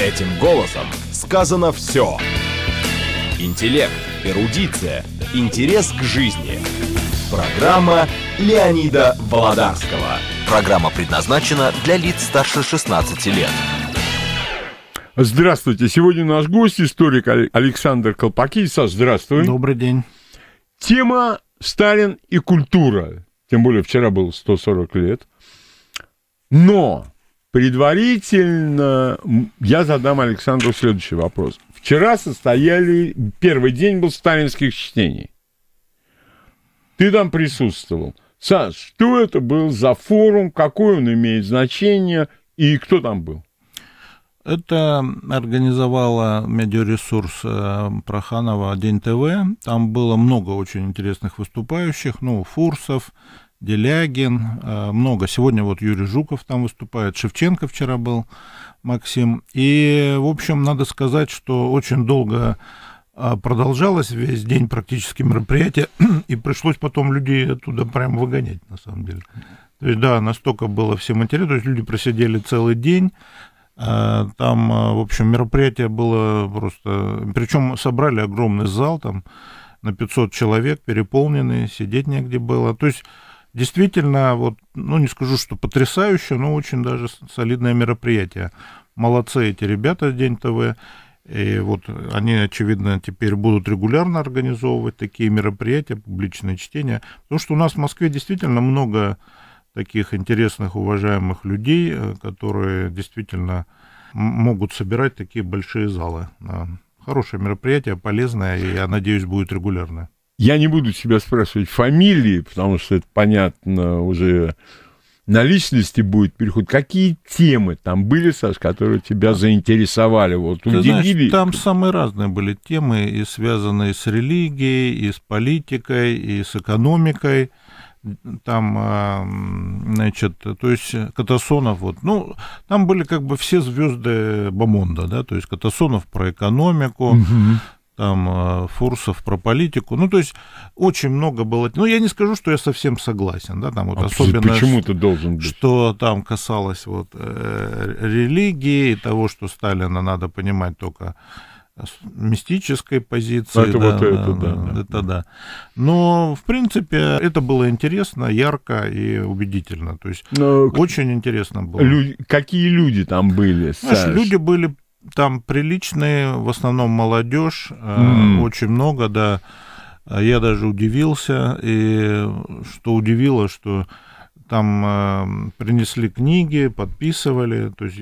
Этим голосом сказано все. Интеллект, эрудиция, интерес к жизни. Программа Леонида Володарского. Программа предназначена для лиц старше 16 лет. Здравствуйте. Сегодня наш гость, историк Александр Колпаки. Саш, здравствуй. Добрый день. Тема «Сталин и культура». Тем более вчера было 140 лет. Но Предварительно я задам Александру следующий вопрос. Вчера состояли, первый день был сталинских чтений. Ты там присутствовал. Саш, что это был за форум, какой он имеет значение и кто там был? Это организовала медиаресурс э, Проханова День ТВ. Там было много очень интересных выступающих, ну, Фурсов, Делягин, э, много. Сегодня вот Юрий Жуков там выступает, Шевченко вчера был, Максим. И, в общем, надо сказать, что очень долго э, продолжалось весь день практически мероприятие, и пришлось потом людей оттуда прям выгонять, на самом деле. То есть, да, настолько было всем интересно, то есть люди просидели целый день, э, там, в общем, мероприятие было просто... Причем собрали огромный зал там на 500 человек, переполненный, сидеть негде было. То есть Действительно, вот, ну не скажу, что потрясающе, но очень даже солидное мероприятие. Молодцы эти ребята, День ТВ. И вот они, очевидно, теперь будут регулярно организовывать такие мероприятия, публичные чтения. Потому что у нас в Москве действительно много таких интересных, уважаемых людей, э, которые действительно могут собирать такие большие залы. Э, хорошее мероприятие, полезное, и, я надеюсь, будет регулярное. Я не буду тебя спрашивать фамилии, потому что это понятно уже на личности будет переход. Какие темы там были, Саш, которые тебя заинтересовали? Вот, Ты Знаешь, там самые разные были темы, и связанные с религией, и с политикой, и с экономикой. Там, а, значит, то есть Катасонов, вот, ну, там были как бы все звезды Бомонда, да, то есть Катасонов про экономику, угу там э, Фурсов про политику. Ну, то есть очень много было. Ну, я не скажу, что я совсем согласен, да, там вот а особенно. Почему ты должен быть? Что там касалось вот э, религии, того, что Сталина надо понимать только мистической позиции. Это да, вот это, да, да. Это да. Но, в принципе, это было интересно, ярко и убедительно. То есть Но очень интересно было. Лю- какие люди там были? Знаешь, Саш? люди были там приличные, в основном молодежь, mm. очень много, да. Я даже удивился, и что удивило, что там э, принесли книги, подписывали, то есть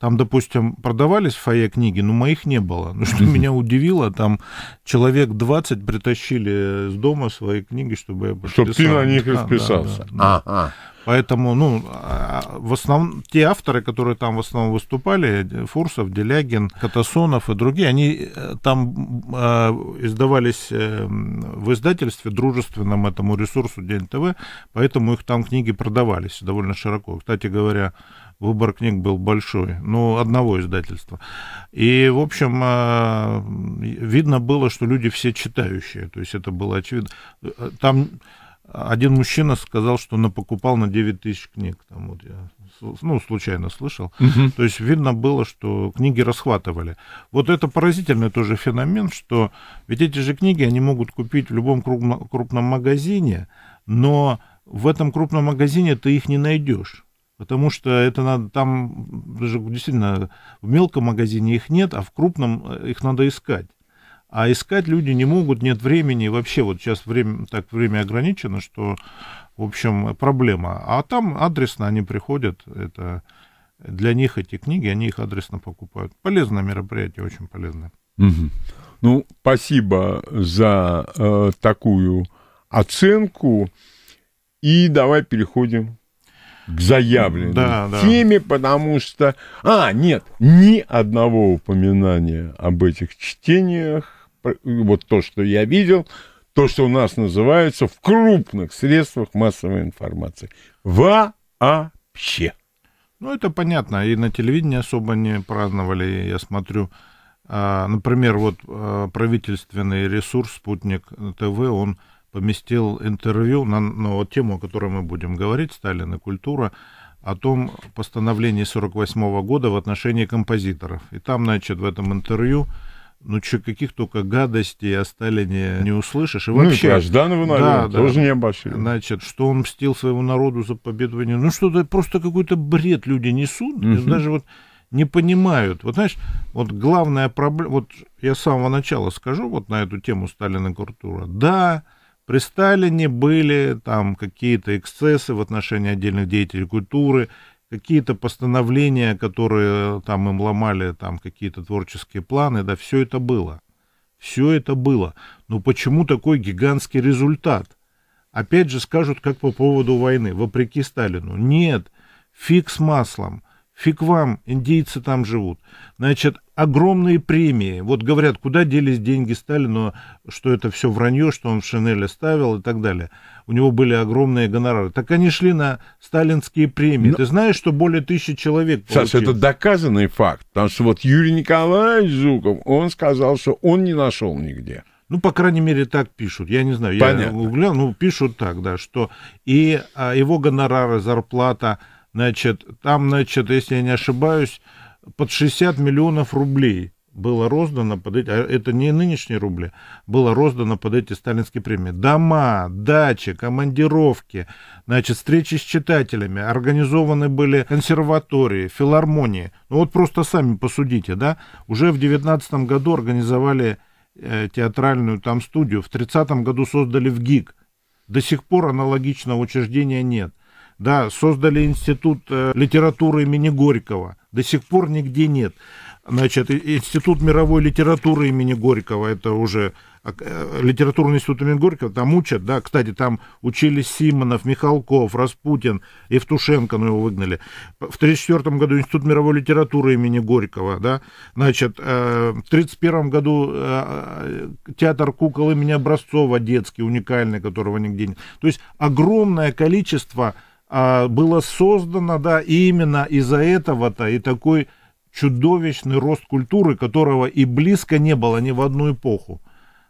там, допустим, продавались в книги, но моих не было. Ну, что меня удивило, там человек 20 притащили с дома свои книги, чтобы я подписал. Чтобы ты на них расписался. Да, да, да. А, а. Поэтому, ну, а, в основном те авторы, которые там в основном выступали, Фурсов, Делягин, Катасонов и другие, они э, там а, э, издавались в издательстве дружественном этому ресурсу День ТВ, поэтому их там книги продавались довольно широко. Кстати говоря, Выбор книг был большой, ну, одного издательства. И, в общем, э, видно было, что люди все читающие, то есть это было очевидно. Э, там один мужчина сказал, что напокупал на 9 тысяч книг. Там вот я, ну, случайно слышал. Угу. То есть видно было, что книги расхватывали. Вот это поразительный тоже феномен, что ведь эти же книги они могут купить в любом крупном магазине, но в этом крупном магазине ты их не найдешь. Потому что это надо там, даже действительно, в мелком магазине их нет, а в крупном э, их надо искать. А искать люди не могут, нет времени. Вообще вот сейчас время, так время ограничено, что, в общем, проблема. А там адресно они приходят. Это для них эти книги, они их адресно покупают. Полезное мероприятие, очень полезное. Угу. Ну, спасибо за э, такую оценку. И давай переходим к заявленной да, да. теме, потому что... А, нет, ни одного упоминания об этих чтениях, вот то, что я видел, то, что у нас называется в крупных средствах массовой информации. Вообще. Ну, это понятно. И на телевидении особо не праздновали. Я смотрю, а, например, вот а, правительственный ресурс «Спутник ТВ», он поместил интервью на, на вот тему, о которой мы будем говорить, Сталин и культура, о том постановлении 48 -го года в отношении композиторов. И там, значит, в этом интервью ну, че, каких только гадостей о Сталине не услышишь. И вообще, ну, и про Жданова, наверное, да, да, тоже не обошли. Значит, что он мстил своему народу за победу войны. Ну, что-то просто какой-то бред люди несут. Угу. Даже вот не понимают. Вот знаешь, вот главная проблема... Вот я с самого начала скажу вот на эту тему Сталина и культура. Да, при Сталине были там какие-то эксцессы в отношении отдельных деятелей культуры, какие-то постановления, которые э, там им ломали, там какие-то творческие планы, да, все это было. Все это было. Но почему такой гигантский результат? Опять же скажут, как по поводу войны, вопреки Сталину. Нет, фиг с маслом. Фиг вам, индейцы там живут. Значит, огромные премии. Вот говорят, куда делись деньги Сталину, что это все вранье, что он в шинели ставил и так далее. У него были огромные гонорары. Так они шли на сталинские премии. Но... Ты знаешь, что более тысячи человек Саша, это доказанный факт. Потому что вот Юрий Николаевич Жуков, он сказал, что он не нашел нигде. Ну, по крайней мере, так пишут. Я не знаю, Понятно. я углянул, ну, пишут так, да, что и а, его гонорары, зарплата, Значит, там, значит, если я не ошибаюсь, под 60 миллионов рублей было роздано под эти, а это не нынешние рубли, было роздано под эти сталинские премии. Дома, дачи, командировки, значит, встречи с читателями, организованы были консерватории, филармонии. Ну вот просто сами посудите, да, уже в 19 году организовали э, театральную там студию, в 30 году создали в ГИК. До сих пор аналогичного учреждения нет да, создали институт э, литературы имени Горького, до сих пор нигде нет. Значит, институт мировой литературы имени Горького, это уже э, литературный институт имени Горького, там учат, да, кстати, там учились Симонов, Михалков, Распутин, Евтушенко, ну его выгнали. В 1934 году Институт мировой литературы имени Горького, да, значит, э, в 1931 году театр кукол имени Образцова детский, уникальный, которого нигде нет. То есть огромное количество а, было создано, да, и именно из-за этого-то и такой чудовищный рост культуры, которого и близко не было ни в одну эпоху,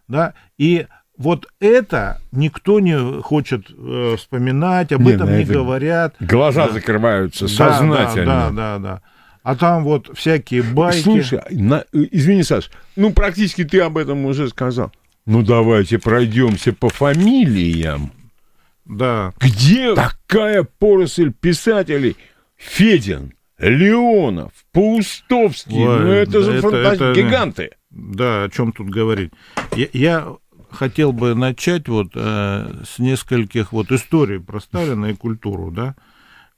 да, и вот это никто не хочет э, вспоминать, об не, этом не это говорят. Глаза да. закрываются сознательно. Да, да, да, да. А там вот всякие байки. Слушай, на, э, извини, Саш, ну практически ты об этом уже сказал. Ну давайте пройдемся по фамилиям. Да. Где такая поросль писателей? Федин, Леонов, Паустовский. Ну, Ой, ну это да же это, это, гиганты. Да, о чем тут говорить. Я, я хотел бы начать вот э, с нескольких вот историй про Сталина и культуру, да.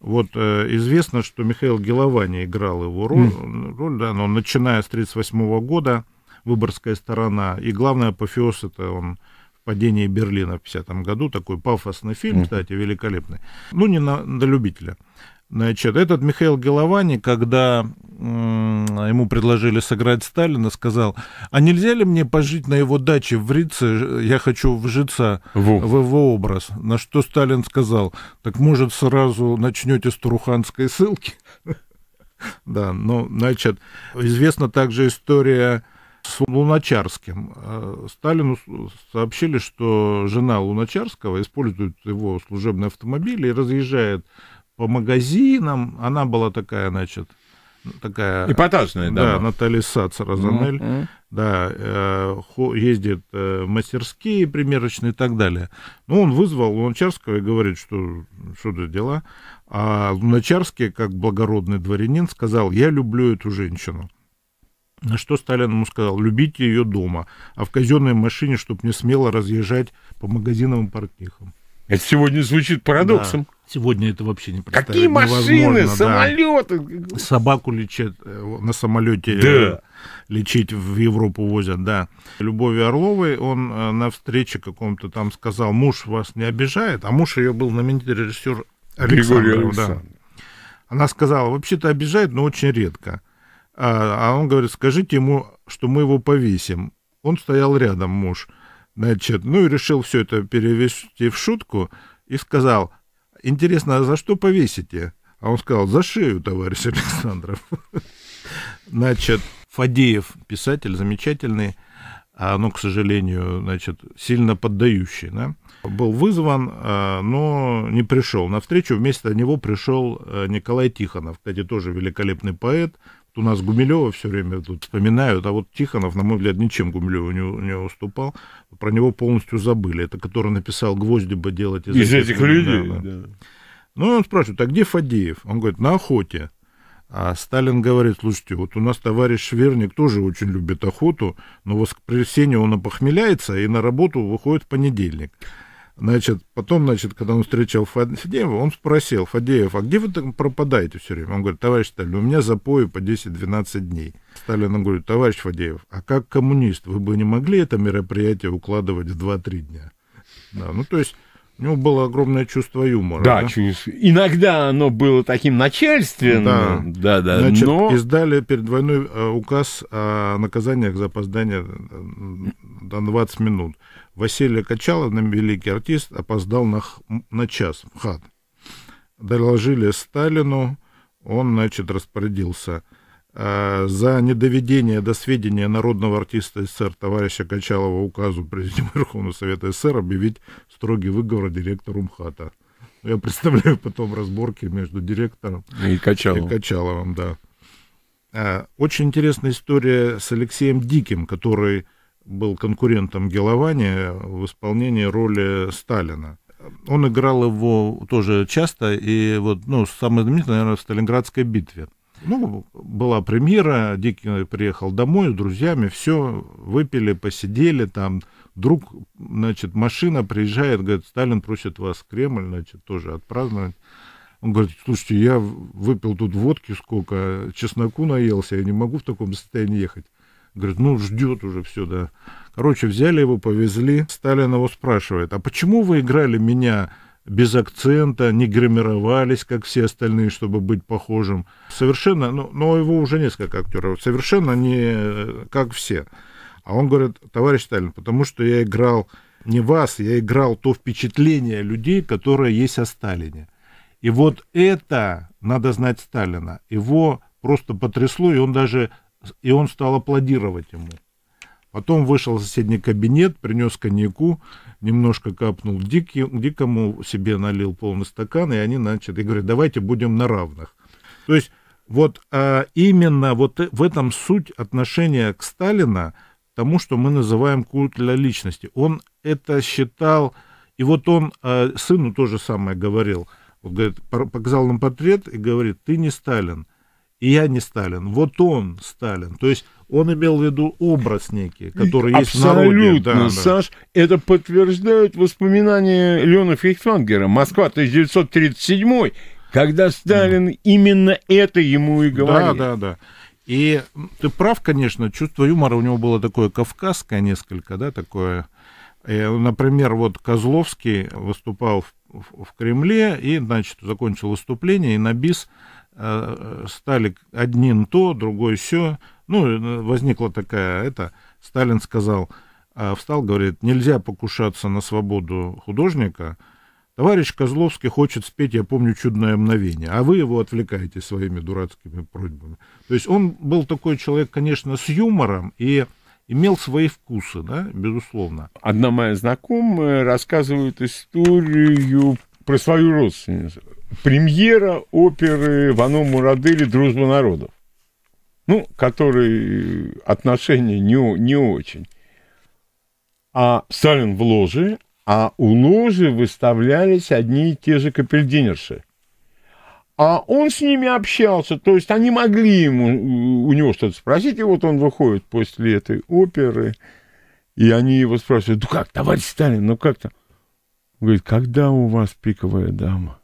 Вот э, известно, что Михаил Геловани играл его роль, mm. роль да, но начиная с 1938 года, выборская сторона, и главное апофеоз это он падение Берлина в 50 году, такой пафосный фильм, кстати, великолепный, ну, не на, на любителя. Значит, этот Михаил Геловани, когда ему предложили сыграть Сталина, сказал, а нельзя ли мне пожить на его даче в Рице, я хочу вжиться Ву. в его образ. На что Сталин сказал, так может сразу начнете с Туруханской ссылки? Да, ну, значит, известна также история с Луначарским. Э, Сталину сообщили, что жена Луначарского использует его служебный автомобиль и разъезжает по магазинам. Она была такая, значит, такая... Эпатажная, да. Да, Наталья Сац, Розанель. Mm-hmm. Да, э, ездит э, мастерские примерочные и так далее. Но ну, он вызвал Луначарского и говорит, что что за дела. А Луначарский, как благородный дворянин, сказал, я люблю эту женщину. На что Сталин ему сказал, любите ее дома, а в казенной машине, чтобы не смело разъезжать по магазинам и портнихам. Это сегодня звучит парадоксом. Да. Сегодня это вообще не представить Какие машины, самолеты? Да. Собаку лечат э, на самолете. Да. Э, лечить в Европу возят, да. Любови Орловой он э, на встрече каком-то там сказал, муж вас не обижает, а муж ее был знаменитый режиссер Александров. Александров. Да. Она сказала, вообще-то обижает, но очень редко. А, а он говорит, скажите ему, что мы его повесим. Он стоял рядом, муж. Значит, ну и решил все это перевести в шутку и сказал, интересно, а за что повесите? А он сказал, за шею, товарищ Александров. Значит, Фадеев, писатель замечательный, а оно, ну, к сожалению, значит, сильно поддающий, да, был вызван, а, но не пришел. На встречу вместо него пришел э, Николай Тихонов, кстати, тоже великолепный поэт, у нас Гумилева все время тут вспоминают, а вот Тихонов, на мой взгляд, ничем Гумилеву не, не уступал. Про него полностью забыли. Это который написал «Гвозди бы делать из, из этих, этих людей». Да, да. Да. Ну, он спрашивает, а где Фадеев? Он говорит, на охоте. А Сталин говорит, слушайте, вот у нас товарищ Шверник тоже очень любит охоту, но в воскресенье он опохмеляется и на работу выходит в понедельник. Значит, потом, значит, когда он встречал Фадеева, он спросил, Фадеев, а где вы там пропадаете все время? Он говорит, товарищ Сталин, у меня запои по 10-12 дней. Сталин говорит, товарищ Фадеев, а как коммунист, вы бы не могли это мероприятие укладывать в 2-3 дня? Да, ну то есть у него было огромное чувство юмора. Да, да? иногда оно было таким начальственным. Да, да, да. Значит, но... издали перед войной э, указ о наказаниях за опоздание э, до 20 минут. Василия Качалова, великий артист, опоздал на, на час в хат. Доложили Сталину, он, значит, распорядился. А, за недоведение до сведения народного артиста СССР товарища Качалова указу президиума Верховного Совета СССР объявить строгий выговор директору МХАТа. Ну, я представляю потом разборки между директором и Качаловым. И Качаловым да. А, очень интересная история с Алексеем Диким, который был конкурентом Геловани в исполнении роли Сталина. Он играл его тоже часто, и вот, ну, самое знаменитое, наверное, в Сталинградской битве. Ну, была премьера, Дикин приехал домой с друзьями, все, выпили, посидели там. Друг, значит, машина приезжает, говорит, Сталин просит вас в Кремль, значит, тоже отпраздновать. Он говорит, слушайте, я выпил тут водки сколько, чесноку наелся, я не могу в таком состоянии ехать. Говорит, ну, ждет уже все, да. Короче, взяли его, повезли. Сталин его спрашивает, а почему вы играли меня без акцента, не гримировались, как все остальные, чтобы быть похожим? Совершенно, ну, но его уже несколько актеров, совершенно не как все. А он говорит, товарищ Сталин, потому что я играл не вас, я играл то впечатление людей, которое есть о Сталине. И вот это надо знать Сталина. Его просто потрясло, и он даже и он стал аплодировать ему. Потом вышел в соседний кабинет, принес коньяку, немножко капнул дикий, дикому, себе налил полный стакан, и они начали, и говорят, давайте будем на равных. То есть вот а, именно вот в этом суть отношения к Сталина, тому, что мы называем культ для личности. Он это считал, и вот он а, сыну тоже самое говорил, вот, говорит, показал нам портрет и говорит, ты не Сталин, и я не Сталин. Вот он Сталин. То есть он имел в виду образ некий, который Абсолютно, есть в народе. Да, Саш, да. это подтверждают воспоминания Леона Фейхтвангера. Москва, 1937 когда Сталин mm. именно это ему и говорил. Да, да, да. И ты прав, конечно, чувство юмора у него было такое кавказское несколько, да, такое. Э, например, вот Козловский выступал в, в, в Кремле и, значит, закончил выступление, и на бис Э, стали одним то, другой все. Ну, э, возникла такая, это, Сталин сказал, а встал, говорит, нельзя покушаться на свободу художника, Товарищ Козловский хочет спеть, я помню, чудное мгновение, а вы его отвлекаете своими дурацкими просьбами. То есть он был такой человек, конечно, с юмором и имел свои вкусы, да, безусловно. Одна моя знакомая рассказывает историю про свою родственницу премьера оперы Вано Мурадели «Дружба народов», ну, которые отношения не, не очень. А Сталин в ложе, а у ложи выставлялись одни и те же капельдинерши. А он с ними общался, то есть они могли ему, у него что-то спросить, и вот он выходит после этой оперы, и они его спрашивают, ну как, товарищ Сталин, ну как то Он говорит, когда у вас пиковая дама?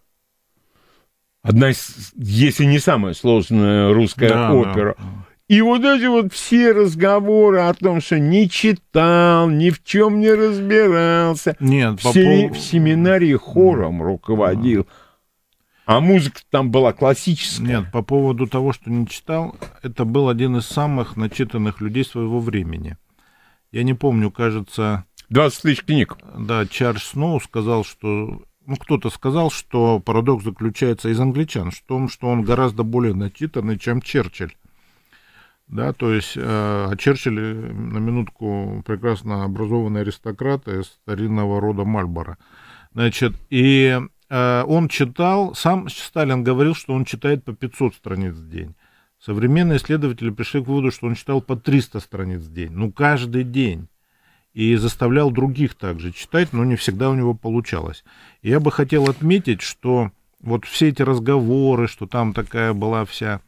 одна из, если не самая сложная русская да, опера. Да. И вот эти вот все разговоры о том, что не читал, ни в чем не разбирался. Нет, в, пол... в семинарии хором руководил. А музыка там была классическая. Нет, по поводу того, что не читал, это был один из самых начитанных людей своего времени. Я не помню, кажется... 20 тысяч книг. Да, Чарльз Сноу сказал, что ну, кто-то сказал, что парадокс заключается из англичан, в том, что он гораздо более начитанный, чем Черчилль. Да, то есть, э, а Черчилль, э, на минутку, прекрасно образованный аристократ из старинного рода Мальбора. Значит, и э, он читал, сам Сталин говорил, что он читает по 500 страниц в день. Современные исследователи пришли к выводу, что он читал по 300 страниц в день. Ну, каждый день и заставлял других также читать, но не всегда у него получалось. я бы хотел отметить, что вот все эти разговоры, что там такая была вся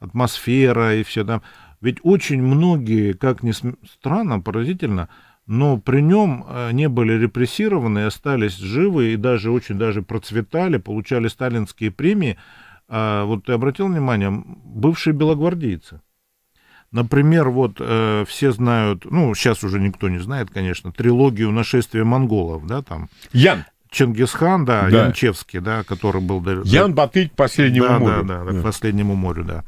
атмосфера и все там, ведь очень многие, как ни странно, поразительно, но при нем э, не были репрессированы, остались живы и даже очень даже процветали, получали сталинские премии. А вот ты обратил внимание, бывшие белогвардейцы – Например, вот э, все знают, ну, сейчас уже никто не знает, конечно, трилогию «Нашествие монголов», да, там. Ян. Чингисхан, да, да. Янчевский, да, который был... Ян Батый к последнему да, морю. Да, да, да, к последнему морю, да.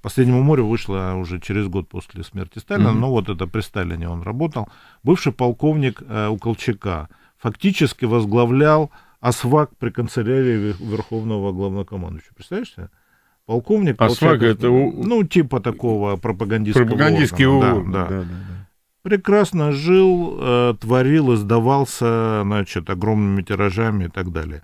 Последнему морю вышло уже через год после смерти Сталина, mm-hmm. но вот это при Сталине он работал. Бывший полковник э, у Колчака фактически возглавлял АСВАК при канцелярии Верховного Главнокомандующего. Представляешь себе? Полковник. А СВАГ это... Ну, типа такого пропагандистского Пропагандистский органа. Да, да. Да, да, да. Прекрасно жил, э, творил, издавался, значит, огромными тиражами и так далее.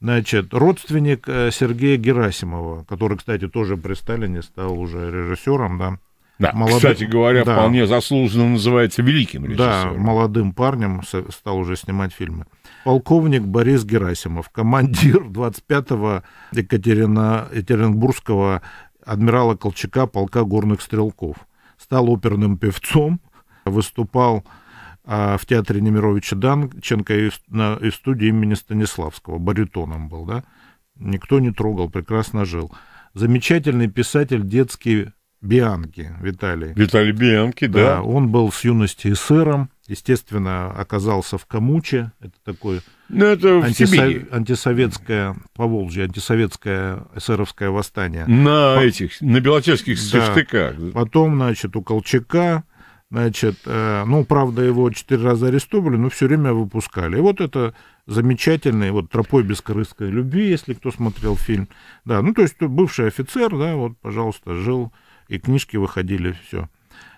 Значит, родственник э, Сергея Герасимова, который, кстати, тоже при Сталине стал уже режиссером, да. Да, молодым, кстати говоря, да, вполне заслуженно называется великим режиссером. Да, молодым парнем стал уже снимать фильмы полковник Борис Герасимов, командир 25-го Екатерина, Екатеринбургского адмирала Колчака полка горных стрелков. Стал оперным певцом, выступал а, в театре Немировича Данченко и, на, и студии имени Станиславского, баритоном был, да? Никто не трогал, прекрасно жил. Замечательный писатель, детский Бианки Виталий. Виталий Бианки, да. да. Он был с юности эсером, естественно, оказался в Камуче. Это такое ну, это антисов... антисоветское, по Волжье, антисоветское эсеровское восстание. На по... этих, на белотецких да. стыках. Потом, значит, у Колчака, значит, э, ну, правда, его четыре раза арестовывали, но все время выпускали. И вот это замечательный, вот «Тропой бескорыстной любви», если кто смотрел фильм. Да, ну, то есть бывший офицер, да, вот, пожалуйста, жил и книжки выходили, все.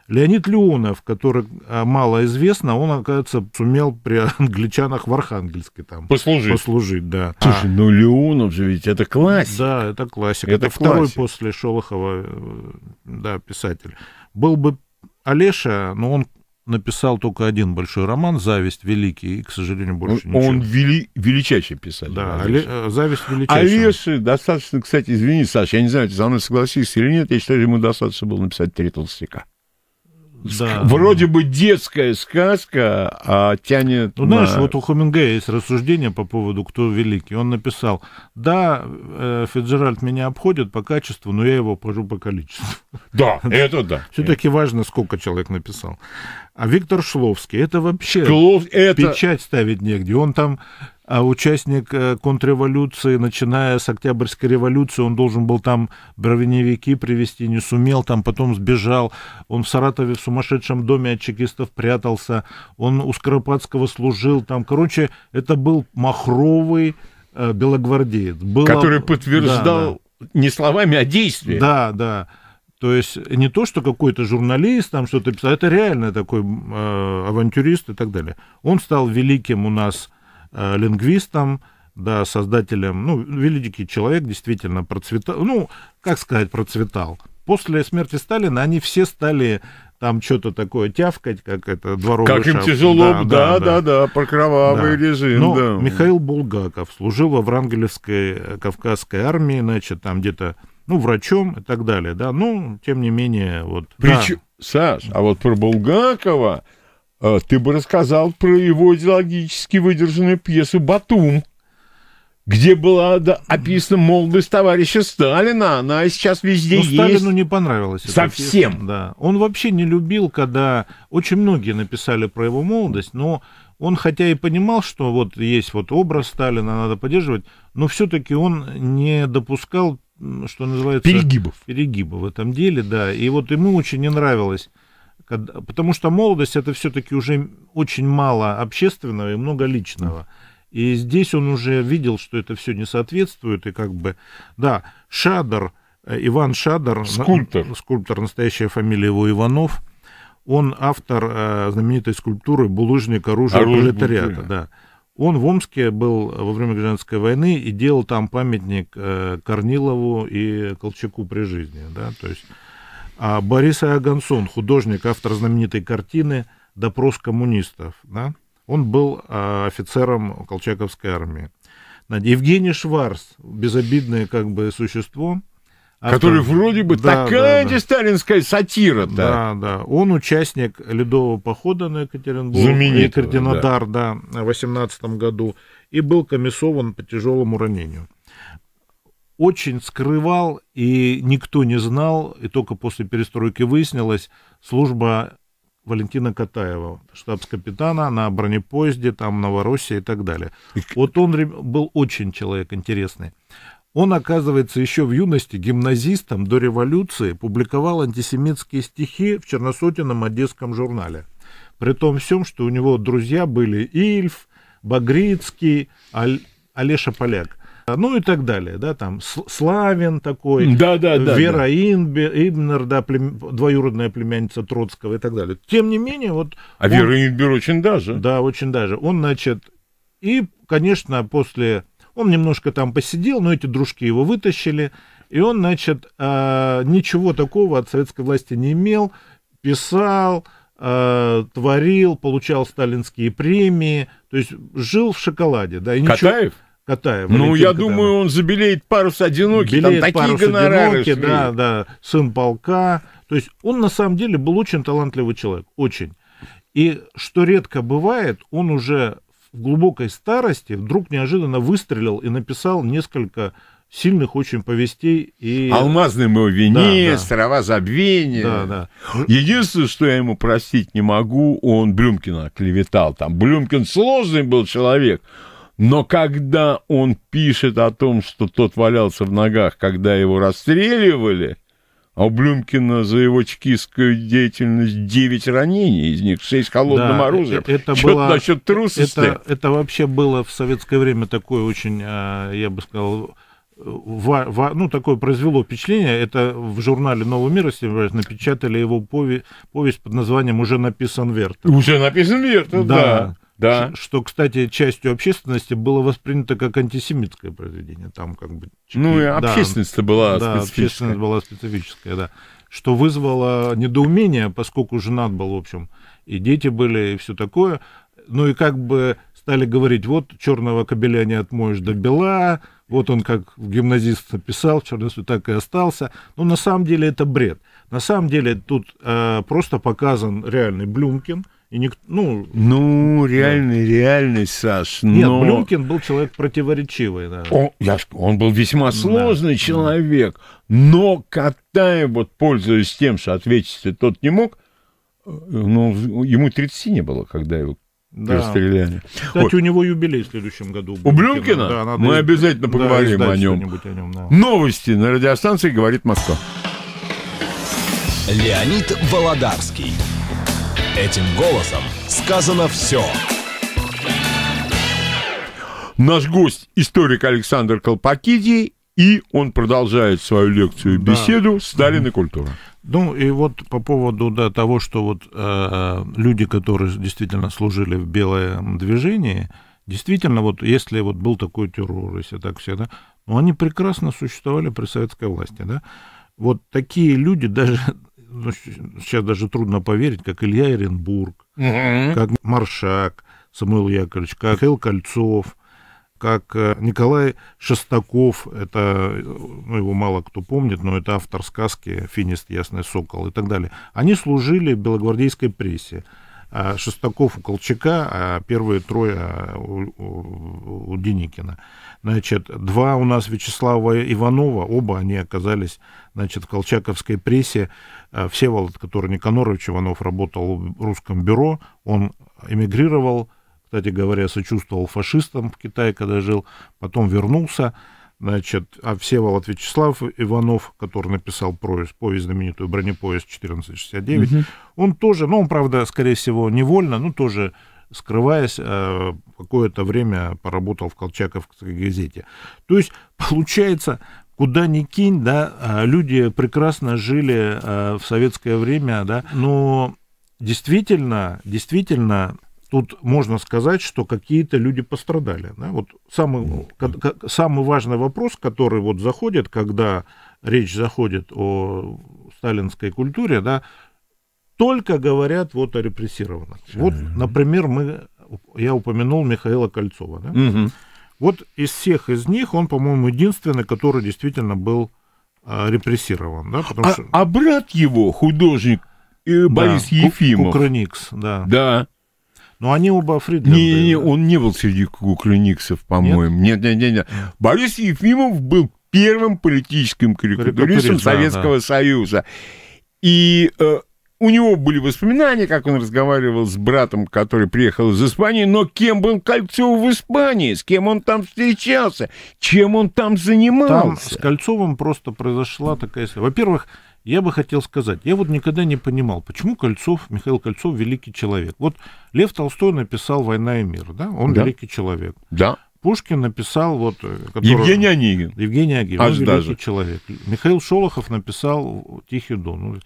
Леонид Леонов, который а, мало известно, он, оказывается, сумел при англичанах в Архангельске там послужить. послужить да. Слушай, а, ну Леонов же ведь это классик. Да, это классик. Это, это второй после Шолохова э, да, писатель. Был бы Олеша, но он написал только один большой роман «Зависть великий», и, к сожалению, больше он, ничего. Он вели, величайший писатель. Да, Оле... «Зависть величайшая. А Леши достаточно, кстати, извини, Саша, я не знаю, ты со мной согласишься или нет, я считаю, ему достаточно было написать три толстяка да. вроде бы детская сказка, а тянет... Ну, на... знаешь, вот у Хемингея есть рассуждение по поводу «Кто великий». Он написал, да, э, Фиджеральд меня обходит по качеству, но я его пожу по количеству. Да, это да. Все-таки важно, сколько человек написал. А Виктор Шловский, это вообще Шлов... это... печать ставить негде. Он там а участник э, контрреволюции, начиная с Октябрьской революции, он должен был там бровеневики привести, не сумел, там потом сбежал, он в Саратове в сумасшедшем доме от чекистов прятался, он у Скоропадского служил, там, короче, это был махровый э, белогвардеец. Было... Который подтверждал да, да. не словами, а действиями. Да, да. То есть не то, что какой-то журналист там что-то писал, это реально такой э, авантюрист и так далее. Он стал великим у нас Э, лингвистом, да, создателем, ну, великий человек действительно процветал, ну, как сказать, процветал. После смерти Сталина они все стали там что-то такое тявкать, как это дворовый Как шаг. им тяжело, да, да, да, да, да про кровавый да. режим. Но да. Михаил Булгаков служил во Врангелевской э, Кавказской армии, значит, там где-то, ну, врачом и так далее, да, ну, тем не менее, вот. Прич... Да. Саш, а вот про Булгакова Э, ты бы рассказал про его идеологически выдержанную пьесу «Батум», где была да, описана молодость товарища Сталина. Она сейчас везде ну, есть. Сталину не понравилось. Совсем. Пьеса, да. Он вообще не любил, когда очень многие написали про его молодость, но он хотя и понимал, что вот есть вот образ Сталина, надо поддерживать, но все-таки он не допускал, что называется... Перегибов. Перегибов в этом деле, да. И вот ему очень не нравилось когда, потому что молодость это все-таки уже очень мало общественного и много личного. И здесь он уже видел, что это все не соответствует, и как бы, да, Шадар, э, Иван Шадар, скульптор, на, скульптор, настоящая фамилия его Иванов, он автор э, знаменитой скульптуры «Булыжник. Оружие Оружие пролетариата». Бутыря. Да. Он в Омске был во время гражданской войны и делал там памятник э, Корнилову и Колчаку при жизни. Да? То есть а Борис Агансон, художник, автор знаменитой картины «Допрос коммунистов». Да? Он был а, офицером Колчаковской армии. Евгений Шварц, безобидное как бы существо. Автор... Который вроде бы да, такая да, да. сталинская сатира-то. Да, да. Он участник ледового похода на Екатеринбург. Знаменитого, Екатеринодар, да. да, в 18 году. И был комиссован по тяжелому ранению очень скрывал, и никто не знал, и только после перестройки выяснилось, служба Валентина Катаева, штабс-капитана на бронепоезде, там, Новороссия и так далее. Вот он был очень человек интересный. Он, оказывается, еще в юности гимназистом до революции публиковал антисемитские стихи в Черносотином одесском журнале. При том всем, что у него друзья были Ильф, Багрицкий, Аль... Олеша Поляк ну и так далее, да, там Славин такой, да, да, да, Вера да. Инбер, да, плем... двоюродная племянница Троцкого и так далее. Тем не менее, вот... А он... Вера Инбер очень даже. Да, очень даже. Он, значит, и, конечно, после... Он немножко там посидел, но эти дружки его вытащили, и он, значит, а, ничего такого от советской власти не имел, писал, а, творил, получал сталинские премии, то есть жил в шоколаде, да, и ничего... Катаев? Катаев. Ну, я думаю, он забелеет парус одинокий, Белеет там такие парус гонорары. Одинокий, да, да, сын полка. То есть он на самом деле был очень талантливый человек, очень. И что редко бывает, он уже в глубокой старости вдруг неожиданно выстрелил и написал несколько сильных очень повестей. И... «Алмазный мой венец», да, да. «Трава забвения». Да, да. Единственное, что я ему простить не могу, он Блюмкина клеветал там. Блюмкин сложный был человек, но когда он пишет о том, что тот валялся в ногах, когда его расстреливали, а у Блюмкина за его чекистскую деятельность 9 ранений, из них 6 холодным да, э, оружием. Э, это было, насчет трусости. Это, это вообще было в советское время такое очень, а, я бы сказал, во, во, ну, такое произвело впечатление. Это в журнале «Новый мир», если вы напечатали его пове, повесть под названием «Уже написан Верт». «Уже написан Верт», да. да. Да. Что, кстати, частью общественности было воспринято как антисемитское произведение. Там как бы... Ну и общественность-то да, была да, общественность была специфическая, да. Что вызвало недоумение, поскольку женат был, в общем, и дети были, и все такое. Ну и как бы стали говорить, вот черного кабеля не отмоешь до бела, вот он как гимназист писал, черный так и остался. Но ну, на самом деле это бред. На самом деле тут э, просто показан реальный Блюмкин – и ник... ну, ну, реальный, да. реальный, Саш. Но... Нет, Блюмкин был человек противоречивый. Да. Он, я, он был весьма сложный да, человек, но Катаев, вот, пользуясь тем, что ответить тот не мог, э, ну, ему 30 не было, когда его да. расстреляли. Кстати, Ой. у него юбилей в следующем году. У Блюмкина? Да, надо... Мы обязательно поговорим да, о нем. О нем да. Новости на радиостанции «Говорит Москва». Леонид Володарский. Этим голосом сказано все. Наш гость – историк Александр Колпакиди, и он продолжает свою лекцию, и беседу да. «Сталин и культура». Ну и вот по поводу да, того, что вот э, люди, которые действительно служили в белом движении, действительно вот если вот был такой террор, если так все, да, ну, они прекрасно существовали при советской власти, да. Вот такие люди даже ну, сейчас даже трудно поверить, как Илья Эренбург, угу. как Маршак Самуил Яковлевич, как Эл Кольцов, как э, Николай Шестаков, это, э, ну, его мало кто помнит, но это автор сказки «Финист, Ясный Сокол» и так далее. Они служили белогвардейской прессе. А Шестаков у Колчака, а первые трое у, у, у Деникина. Значит, два у нас Вячеслава Иванова, оба они оказались, значит, в колчаковской прессе. А Всеволод, который Никанорович Иванов работал в русском бюро, он эмигрировал, кстати говоря, сочувствовал фашистам в Китае, когда жил, потом вернулся, Значит, а Всеволод Вячеслав Иванов, который написал повесть, повесть знаменитую «Бронепоезд 1469», угу. он тоже, ну, он, правда, скорее всего, невольно, ну, тоже скрываясь, э, какое-то время поработал в Колчаковской газете. То есть, получается, куда ни кинь, да, а, люди прекрасно жили э, в советское время, да, но действительно, действительно, тут можно сказать, что какие-то люди пострадали. Да? Вот самый, ну, самый важный вопрос, который вот заходит, когда речь заходит о сталинской культуре, да, только говорят вот о репрессированных. Вот, например, мы, я упомянул Михаила Кольцова. Да? Угу. Вот из всех из них он, по-моему, единственный, который действительно был а, репрессирован. Да? Потому а, что... а брат его, художник э, Борис да, Ефимов. Кукрыникс, да. Да, ну они оба Фридленда. Не, не, он не был среди кукрыниксов, по-моему. Нет? нет, нет, нет, нет. Борис Ефимов был первым политическим карикатуристом Советского да. Союза. И э, у него были воспоминания, как он разговаривал с братом, который приехал из Испании, но кем был Кольцов в Испании, с кем он там встречался, чем он там занимался. Там с Кольцовым просто произошла такая... Во-первых, я бы хотел сказать, я вот никогда не понимал, почему Кольцов, Михаил Кольцов, великий человек. Вот Лев Толстой написал «Война и мир», да? Он да. великий человек. Да. Пушкин написал вот... Э, который... Евгений Онегин. Евгений Онегин, Аж он великий даже. человек. Михаил Шолохов написал «Тихий дон».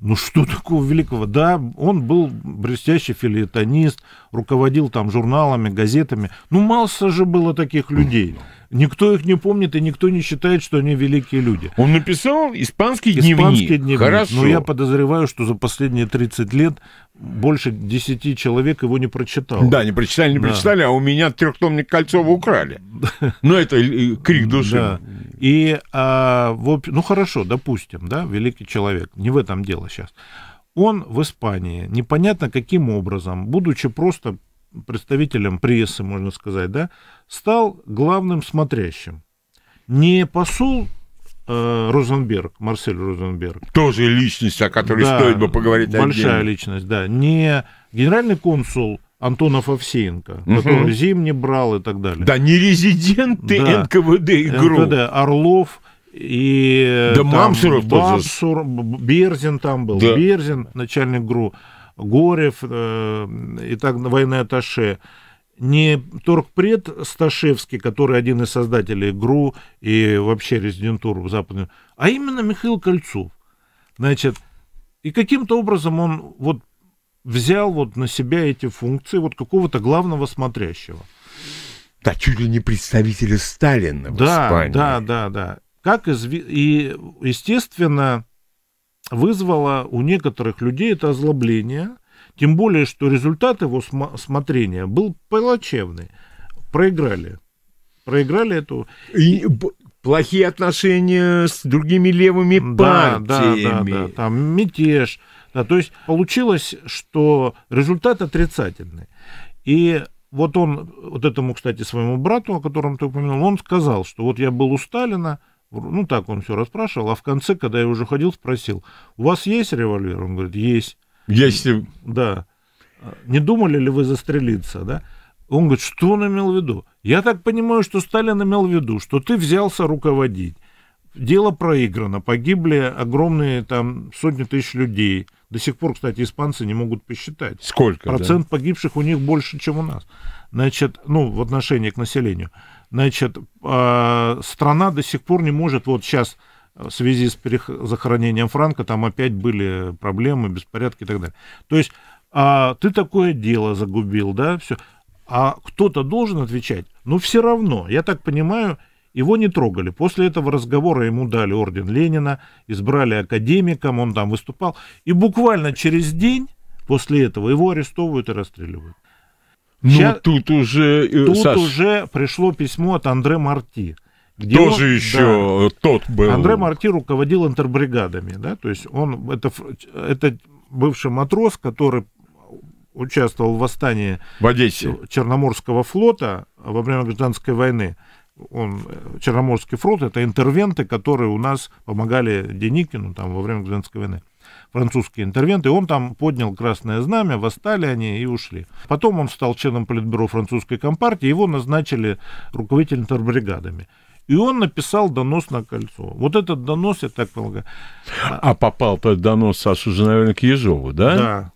Ну что такого великого? Да, он был блестящий филетонист, руководил там журналами, газетами. Ну масса же было таких людей. Никто их не помнит и никто не считает, что они великие люди. Он написал испанский дневник. Испанский дневник. Ну, хорошо. Но я подозреваю, что за последние 30 лет больше 10 человек его не прочитал. Да, не прочитали, не да. прочитали, а у меня трехтомник Кольцова украли. Ну, это э, крик души. Да. И, а, в общ... ну, хорошо, допустим, да, великий человек. Не в этом дело сейчас. Он в Испании, непонятно каким образом, будучи просто представителем прессы, можно сказать, да, стал главным смотрящим. Не посол э, Розенберг, Марсель Розенберг. Тоже личность, о которой да, стоит бы поговорить Большая отдельно. личность, да. Не генеральный консул Антонов Овсеенко, угу. который зим не брал и так далее. Да, не резиденты да. НКВД и ГРУ. НКВД, Орлов и... Да э, там, Мамсуров Бабсур, Берзин там был, да. Берзин, начальник ГРУ. Горев э, и так военные атташе, не торгпред Сташевский, который один из создателей ГРУ и вообще резидентуру западную, а именно Михаил Кольцов. Значит, и каким-то образом он вот взял вот на себя эти функции вот какого-то главного смотрящего. Да, чуть ли не представители Сталина да, в Испании. Да, да, да. Как изв... И, естественно, вызвало у некоторых людей это озлобление, тем более, что результат его смотрения был плачевный. Проиграли. Проиграли эту... И, плохие отношения с другими левыми да, партиями. Да, да, да, там мятеж. Да, то есть получилось, что результат отрицательный. И вот он, вот этому, кстати, своему брату, о котором ты упомянул, он сказал, что вот я был у Сталина, ну, так он все расспрашивал, а в конце, когда я уже ходил, спросил, у вас есть револьвер? Он говорит, есть. Есть. Да. А, не думали ли вы застрелиться, да? Он говорит, что он имел в виду? Я так понимаю, что Сталин имел в виду, что ты взялся руководить. Дело проиграно, погибли огромные там сотни тысяч людей. До сих пор, кстати, испанцы не могут посчитать. Сколько? Процент да? погибших у них больше, чем у нас. Значит, ну, в отношении к населению. Значит, а, страна до сих пор не может, вот сейчас э, в связи с захоронением Франка, там опять были проблемы, беспорядки и так далее. То есть а, ты такое дело загубил, да, все. А кто-то должен отвечать, но ну, все равно, я так понимаю, его не трогали. После этого разговора ему дали орден Ленина, избрали академиком, он там выступал. И буквально через день после этого его арестовывают и расстреливают. Ну, тут уже... Э, тут Саш... уже пришло письмо от Андре Марти. Где Тоже он, еще да, тот был. Андре Марти руководил интербригадами, да, то есть он, это, это бывший матрос, который участвовал в восстании в Одессе. Черноморского флота во время гражданской войны. Он, э, Черноморский флот — это интервенты, которые у нас помогали Деникину там, во время гражданской войны французские интервенты, он там поднял красное знамя, восстали они и ушли. Потом он стал членом политбюро французской компартии, его назначили руководителем тербригадами. И он написал донос на кольцо. Вот этот донос, я так полагаю. А, а попал этот донос Сашу же, наверное, к Ежову, да? Да.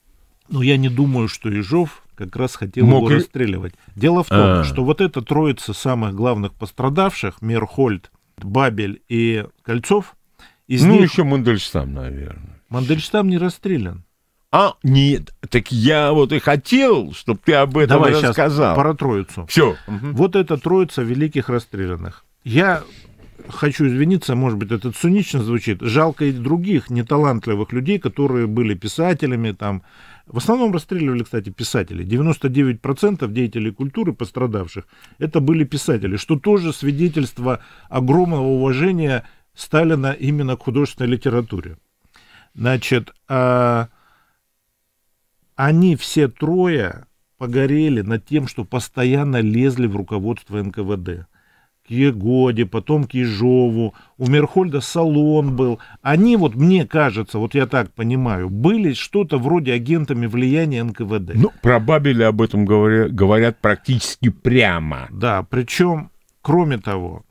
Но я не думаю, что Ежов как раз хотел Мог... его расстреливать. Дело в том, А-а-а. что вот эта троица самых главных пострадавших, Мерхольд, Бабель и Кольцов, из ну, них... еще Мандельштам, наверное. Мандельштам не расстрелян. А, нет, так я вот и хотел, чтобы ты об этом Давай рассказал. Сейчас про троицу. Все. Угу. Вот это троица великих расстрелянных. Я хочу извиниться, может быть, это цинично звучит. Жалко и других неталантливых людей, которые были писателями там. В основном расстреливали, кстати, писатели. 99% деятелей культуры, пострадавших, это были писатели, что тоже свидетельство огромного уважения Сталина именно к художественной литературе. Значит, а, они все трое погорели над тем, что постоянно лезли в руководство НКВД. К Егоде, потом к Ежову, у Мерхольда салон был. Они, вот мне кажется, вот я так понимаю, были что-то вроде агентами влияния НКВД. Ну, про Бабеля об этом говоря, говорят практически прямо. Да, причем, кроме того,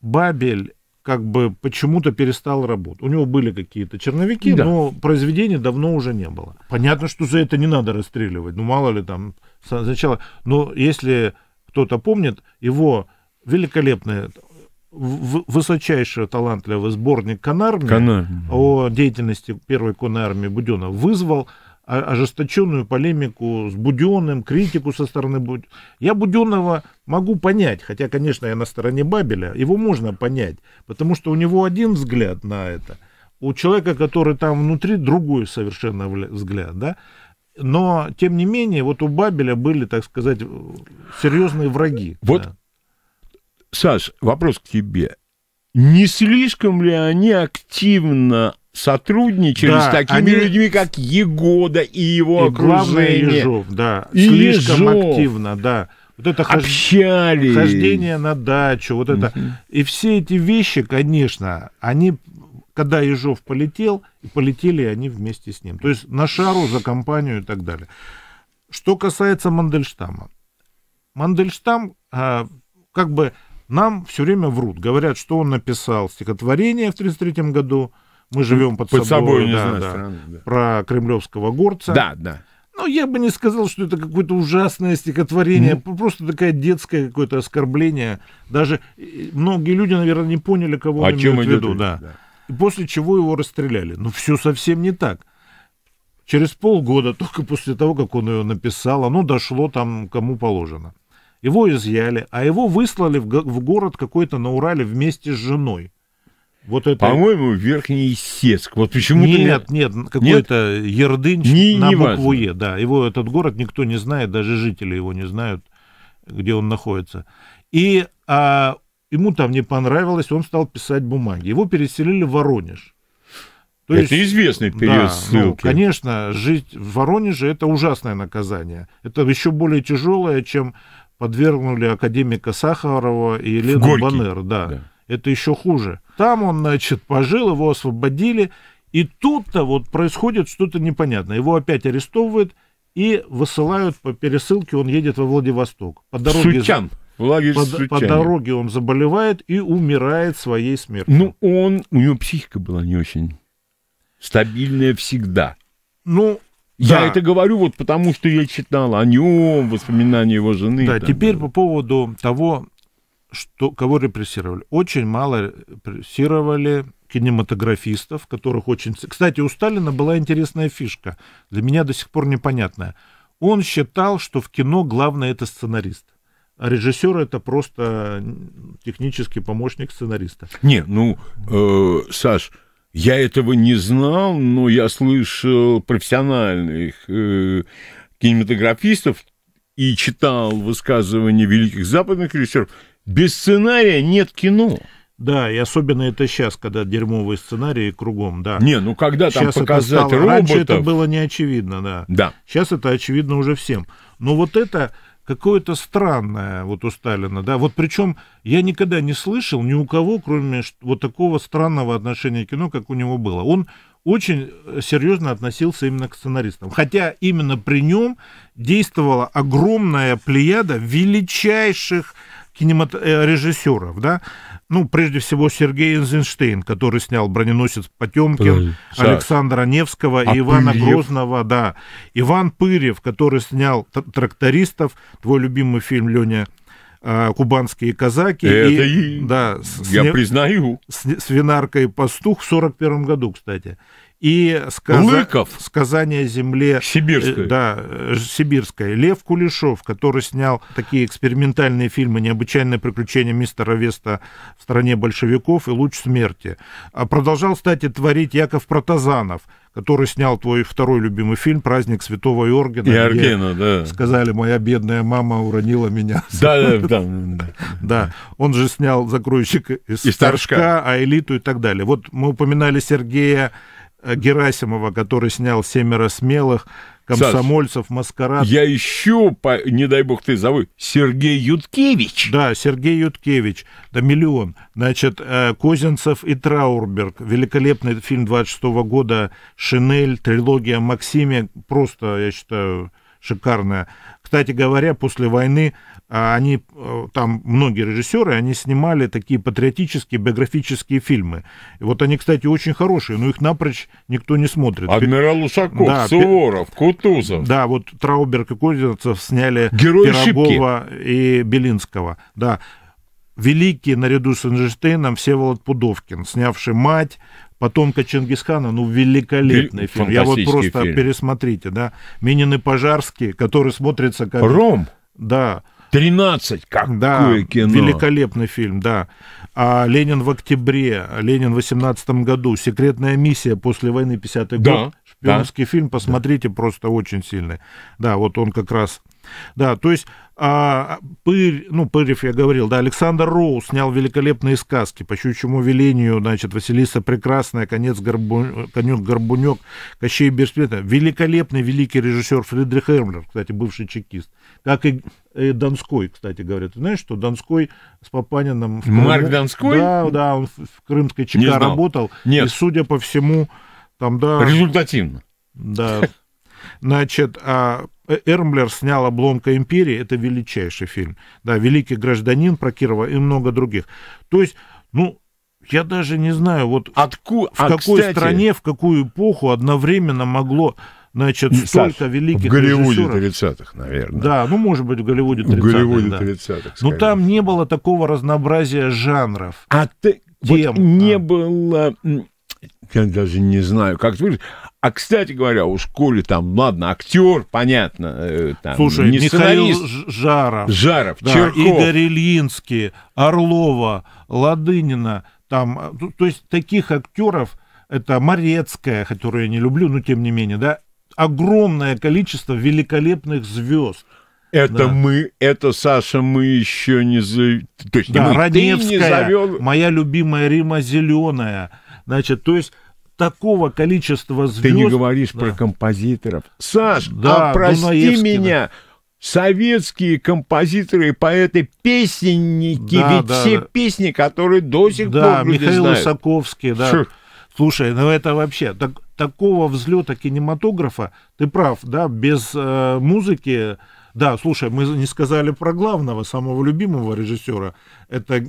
Бабель как бы почему-то перестал работать. У него были какие-то черновики, да. но произведения давно уже не было. Понятно, что за это не надо расстреливать. Ну, мало ли там сначала. Но если кто-то помнит, его великолепное высочайшего талантливый сборник Конарми Канар. о деятельности первой конной армии Буденова вызвал ожесточенную полемику с Буденным, критику со стороны Буденного. Я Буденного могу понять, хотя, конечно, я на стороне Бабеля, его можно понять, потому что у него один взгляд на это, у человека, который там внутри, другой совершенно взгляд, да, но, тем не менее, вот у Бабеля были, так сказать, серьезные враги. Вот, да. Саш, вопрос к тебе. Не слишком ли они активно сотрудничали да, с такими они... людьми, как Егода и его и окружение. Главное, Ежов, да. И Слишком Ежов. активно, да. Вот это Общались. хождение на дачу, вот это. Угу. И все эти вещи, конечно, они, когда Ежов полетел, и полетели они вместе с ним. То есть на шару, за компанию и так далее. Что касается Мандельштама. Мандельштам, а, как бы нам все время врут. Говорят, что он написал стихотворение в 1933 году, мы живем под, под собой, собой да, знаю, да, страны, да. про кремлевского горца. Да, да. Но ну, я бы не сказал, что это какое-то ужасное стихотворение, mm просто такая детское какое-то оскорбление. Даже многие люди, наверное, не поняли, кого О он чем имеет в виду. Да. да. И после чего его расстреляли. Но ну, все совсем не так. Через полгода, только после того, как он ее написал, оно дошло там, кому положено. Его изъяли, а его выслали в, в город какой-то на Урале вместе с женой. Вот это... По-моему, Верхний Сеск. Вот почему Нет, нет, какой-то Ердынч не, на не букву важно. Е. Да, его этот город никто не знает, даже жители его не знают, где он находится. И а, ему там не понравилось, он стал писать бумаги. Его переселили в Воронеж. То это есть, известный период да, ну, ссылки. Ну, конечно, жить в Воронеже это ужасное наказание. Это еще более тяжелое, чем подвергнули академика Сахарова и Елену Банер. Да. да. Это еще хуже. Там он, значит, пожил, его освободили. И тут-то вот происходит что-то непонятное. Его опять арестовывают и высылают по пересылке, он едет во Владивосток. По дороге... Сучан. Владимир по, по дороге он заболевает и умирает своей смертью. Ну, он, у него психика была не очень стабильная всегда. Ну, я да. это говорю вот потому, что я читал о нем, воспоминания его жены. Да, там, теперь да. по поводу того, что, кого репрессировали? Очень мало репрессировали кинематографистов, которых очень... Кстати, у Сталина была интересная фишка, для меня до сих пор непонятная. Он считал, что в кино главное это сценарист. А режиссер это просто технический помощник сценариста. Не, ну, э, Саш, я этого не знал, но я слышал профессиональных э, кинематографистов и читал высказывания великих западных режиссеров, без сценария нет кино. Да, и особенно это сейчас, когда дерьмовые сценарии кругом, да. Не, ну когда там сейчас показать это стало... роботов... Раньше это было не очевидно, да. Да. Сейчас это очевидно уже всем. Но вот это какое-то странное вот у Сталина, да. Вот причем я никогда не слышал ни у кого, кроме вот такого странного отношения к кино, как у него было. Он очень э, серьезно относился именно к сценаристам. Хотя именно при нем действовала огромная плеяда величайших кинемарежиссеров, э, да, ну, прежде всего, Сергей Эйнзенштейн, который снял «Броненосец Потемкин», Александра Невского а Ивана Пырьев. Грозного, да. Иван Пырев, который снял «Трактористов», твой любимый фильм, Леня, э, «Кубанские казаки». Это и, и... Да, с, я с, признаю. С, «Свинарка и пастух» в 41 году, кстати и сказа... Лыков. сказание земле э, сибирской. Да, э, сибирской. Лев Кулешов, который снял такие экспериментальные фильмы «Необычайное приключение мистера Веста в стране большевиков» и «Луч смерти». А продолжал, кстати, творить Яков Протазанов, который снял твой второй любимый фильм «Праздник святого Иоргена». Иоргена, да. Сказали, моя бедная мама уронила меня. Да, да, да. Да, он же снял «Закройщик из, из торжка», «А элиту» и так далее. Вот мы упоминали Сергея Э, Герасимова, который снял «Семеро смелых», комсомольцев, Саш, маскарад. Я ищу, по, не дай бог ты зову Сергей Юткевич. Да, Сергей Юткевич, да миллион. Значит, э, Козинцев и Траурберг, великолепный фильм 26 -го года, «Шинель», трилогия Максиме, просто, я считаю, шикарная. Кстати говоря, после войны а они, э, там многие режиссеры, они снимали такие патриотические, биографические фильмы. И вот они, кстати, очень хорошие, но их напрочь никто не смотрит. Адмирал Усаков, да, Суворов, Кутузов. Да, вот Трауберг и Козинцев сняли Герои Пирогова Шипки. и Белинского. Да. Великий, наряду с Эйнштейном, Всеволод Пудовкин, снявший «Мать», Потомка Чингисхана, ну, великолепный Бел... фильм. Я вот просто фильм. пересмотрите, да. Минин и Пожарский, который смотрится как... Ром! Да. 13, как да, кино! Великолепный фильм, да. А Ленин в октябре, Ленин в 18 году, Секретная миссия после войны 50-й да, год. Шпионский да. фильм, посмотрите, да. просто очень сильный. Да, вот он как раз... Да, то есть а, Пырь, ну, Пырев я говорил, да, Александр Роу снял великолепные сказки по щучьему велению, значит, Василиса Прекрасная, Конец Горбу... Конек Горбунек, Кощей Бессмертный. Великолепный великий режиссер Фридрих Эрмлер, кстати, бывший чекист. Как и и Донской, кстати говоря. Ты знаешь, что Донской с Папанином... В Марк Крым... Донской? Да, да, он в Крымской ЧК Не работал. Нет. И, судя по всему, там, да... Результативно. Да. Значит, а э, Эрмлер снял «Обломка империи», это величайший фильм. Да, «Великий гражданин» про Кирова и много других. То есть, ну, я даже не знаю, вот Отку... в а, какой кстати... стране, в какую эпоху одновременно могло Значит, Саш, столько великих В Голливуде 30-х, наверное. Да, ну, может быть, в Голливуде 30-х. В Голливуде да. 30-х. Но там не было такого разнообразия жанров. А ты... Тем, вот не а. было... Я даже не знаю, как это выглядит. А, кстати говоря, у школе там, ладно, актер, понятно. Э, там, Слушай, не Михаил сценарист. Жаров. Жаров, да, Черков. Игорь Ильинский, Орлова, Ладынина. Там, э, то, то есть таких актеров, это Морецкая, которую я не люблю, но тем не менее, да, огромное количество великолепных звезд. Это да. мы, это Саша, мы еще не за, то есть да, мы, Раневская, не завел... моя любимая Рима Зеленая, значит, то есть такого количества звезд. Ты не говоришь да. про композиторов, Саш, а да, а прости меня. Да. Советские композиторы, и поэты, песенники, да, ведь да, все да. песни, которые до сих да, пор Да. Михаил знают. да. Черт. Слушай, ну это вообще так такого взлета кинематографа, ты прав, да, без э, музыки, да, слушай, мы не сказали про главного, самого любимого режиссера, это э,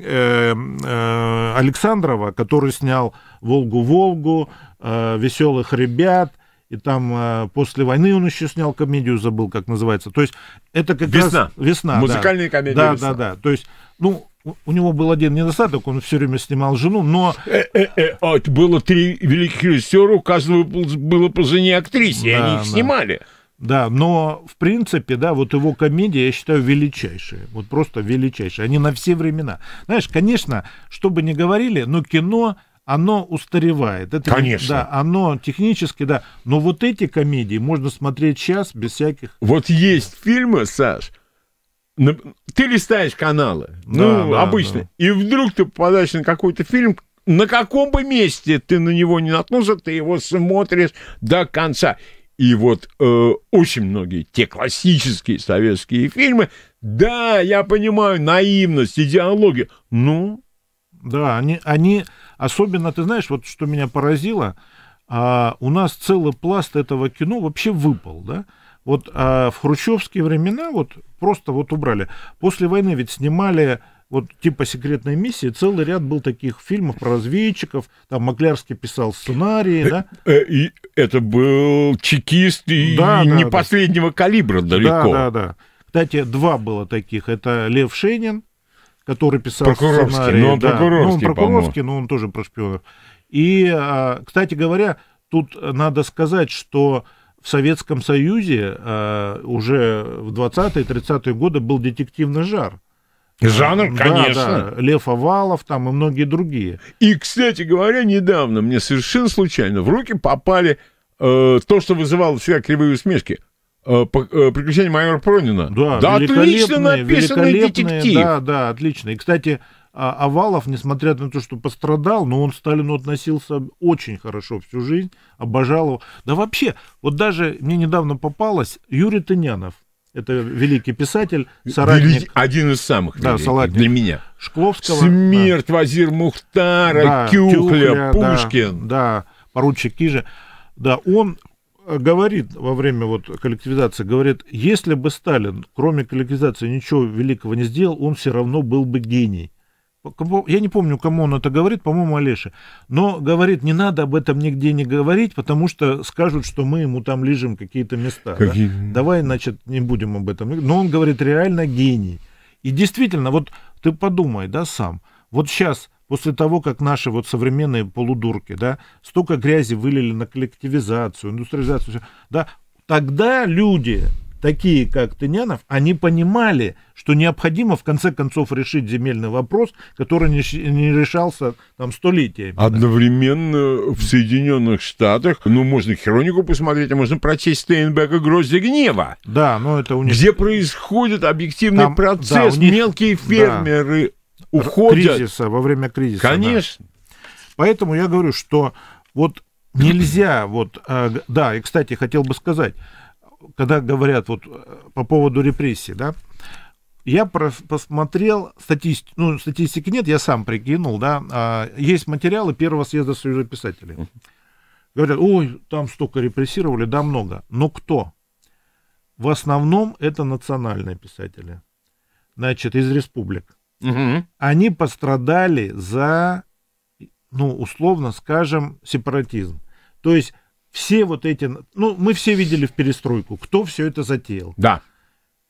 э, Александрова, который снял «Волгу-Волгу», э, «Веселых ребят», и там э, после войны он еще снял комедию, забыл, как называется. То есть это как весна. раз... Весна. весна Музыкальные да. комедии Да, весна. да, да. То есть, ну, у него был один недостаток, он все время снимал жену, но... Э, э, э, а было три великих режиссера, у каждого было по жене актрисе, да, и они их да. снимали. Да, но в принципе, да, вот его комедии я считаю, величайшие, Вот просто величайшие, Они на все времена. Знаешь, конечно, что бы ни говорили, но кино, оно устаревает. Это, конечно. Да, оно технически, да. Но вот эти комедии можно смотреть сейчас без всяких... Вот есть фильмы, Саш, ты листаешь каналы, ну, да, обычно, да. и вдруг ты попадаешь на какой-то фильм, на каком бы месте ты на него не наткнулся, ты его смотришь до конца. И вот э, очень многие те классические советские фильмы, да, я понимаю, наивность, идеологию, ну... Да, они, они особенно, ты знаешь, вот что меня поразило, а у нас целый пласт этого кино вообще выпал, да? Вот а в хрущевские времена вот просто вот убрали. После войны ведь снимали вот типа секретной миссии целый ряд был таких фильмов про разведчиков, там Маклярский писал сценарии, э, да? Э, и это был чекист и да, не да, последнего да. калибра далеко. Да, да, да. Кстати, два было таких. Это Лев Шенин, который писал прокурорский, сценарий. Но ну, он да. прокурорский, ну он прокурорский, но он тоже про шпионов. И, а, кстати говоря, тут надо сказать, что в Советском Союзе э, уже в 20-е, 30-е годы был детективный жар. Жанр, конечно. Да, Лев Овалов там и многие другие. И, кстати говоря, недавно мне совершенно случайно в руки попали э, то, что вызывало всегда кривые усмешки. Э, э, приключения майора Пронина. Да, да отлично написанный детектив. Да, да, отлично. И, кстати, а Овалов, несмотря на то, что пострадал, но он Сталину относился очень хорошо всю жизнь, обожал его. Да вообще, вот даже мне недавно попалось Юрий Тынянов, это великий писатель, соратник. Велик, один из самых да, соратник, для меня. Шкловского. Смерть, да. Вазир Мухтара, да, Кюхля, Кюхля, Пушкин. Да, да, поручик Кижа. Да, он э, говорит во время вот коллективизации, говорит, если бы Сталин, кроме коллективизации, ничего великого не сделал, он все равно был бы гений я не помню, кому он это говорит, по-моему, Олеше, но говорит, не надо об этом нигде не говорить, потому что скажут, что мы ему там лежим какие-то места. Какие? Да? Давай, значит, не будем об этом. Но он говорит, реально гений. И действительно, вот ты подумай, да, сам, вот сейчас после того, как наши вот современные полудурки, да, столько грязи вылили на коллективизацию, индустриализацию, да, тогда люди такие как Тынянов, они понимали, что необходимо в конце концов решить земельный вопрос, который не, не решался там столетиями. Одновременно в Соединенных Штатах, ну, можно хронику посмотреть, а можно прочесть Стейнбека «Грозди гнева». Да, но это у них... Где происходит объективный там, процесс, да, них... мелкие фермеры да. уходят. Кризиса, во время кризиса. Конечно. Да. Поэтому я говорю, что вот нельзя, вот, э, да, и, кстати, хотел бы сказать, когда говорят вот э, по поводу репрессий, да, я посмотрел статистику, ну, статистики нет, я сам прикинул, да, а, есть материалы Первого съезда Союза писателей. Говорят, ой, там столько репрессировали, да, много. Но кто? В основном это национальные писатели, значит, из республик. Угу. Они пострадали за, ну, условно скажем, сепаратизм. То есть все вот эти, ну, мы все видели в перестройку, кто все это затеял. Да.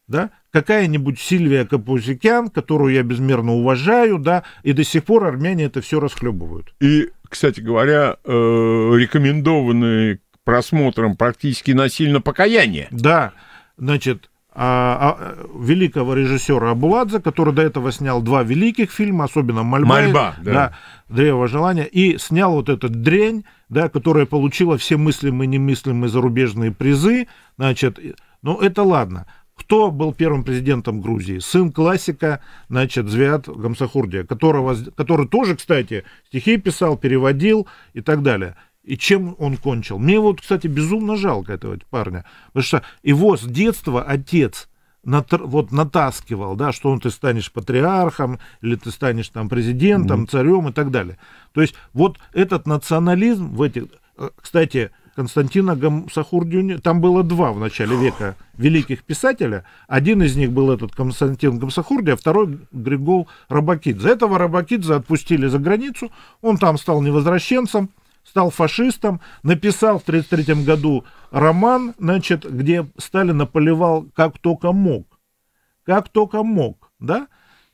Да? Какая-нибудь Сильвия Капузикян, которую я безмерно уважаю, да, и до сих пор армяне это все расхлебывают. И, кстати говоря, э, рекомендованные к просмотрам практически насильно покаяние. Да, значит, а, а, великого режиссера Абуладзе, который до этого снял два великих фильма, особенно «Мольба», Мольба да. Да, «Древо желания», и снял вот этот «Дрень», да, которая получила все мыслимые и немыслимые зарубежные призы. Значит, ну это ладно. Кто был первым президентом Грузии? Сын классика, значит, Звиат Гамсахурдия, которого, который тоже, кстати, стихи писал, переводил и так далее – и чем он кончил. Мне вот, кстати, безумно жалко этого парня, потому что его с детства отец вот натаскивал, да, что он ты станешь патриархом, или ты станешь там президентом, mm-hmm. царем и так далее. То есть вот этот национализм в этих... Э, кстати, Константина Гамсахурдюни, там было два в начале века великих писателя. Один из них был этот Константин Гамсахурди, а второй Григол Рабакидзе. Этого Рабакидзе отпустили за границу, он там стал невозвращенцем, стал фашистом, написал в 1933 году роман, значит, где Сталина поливал как только мог. Как только мог, да?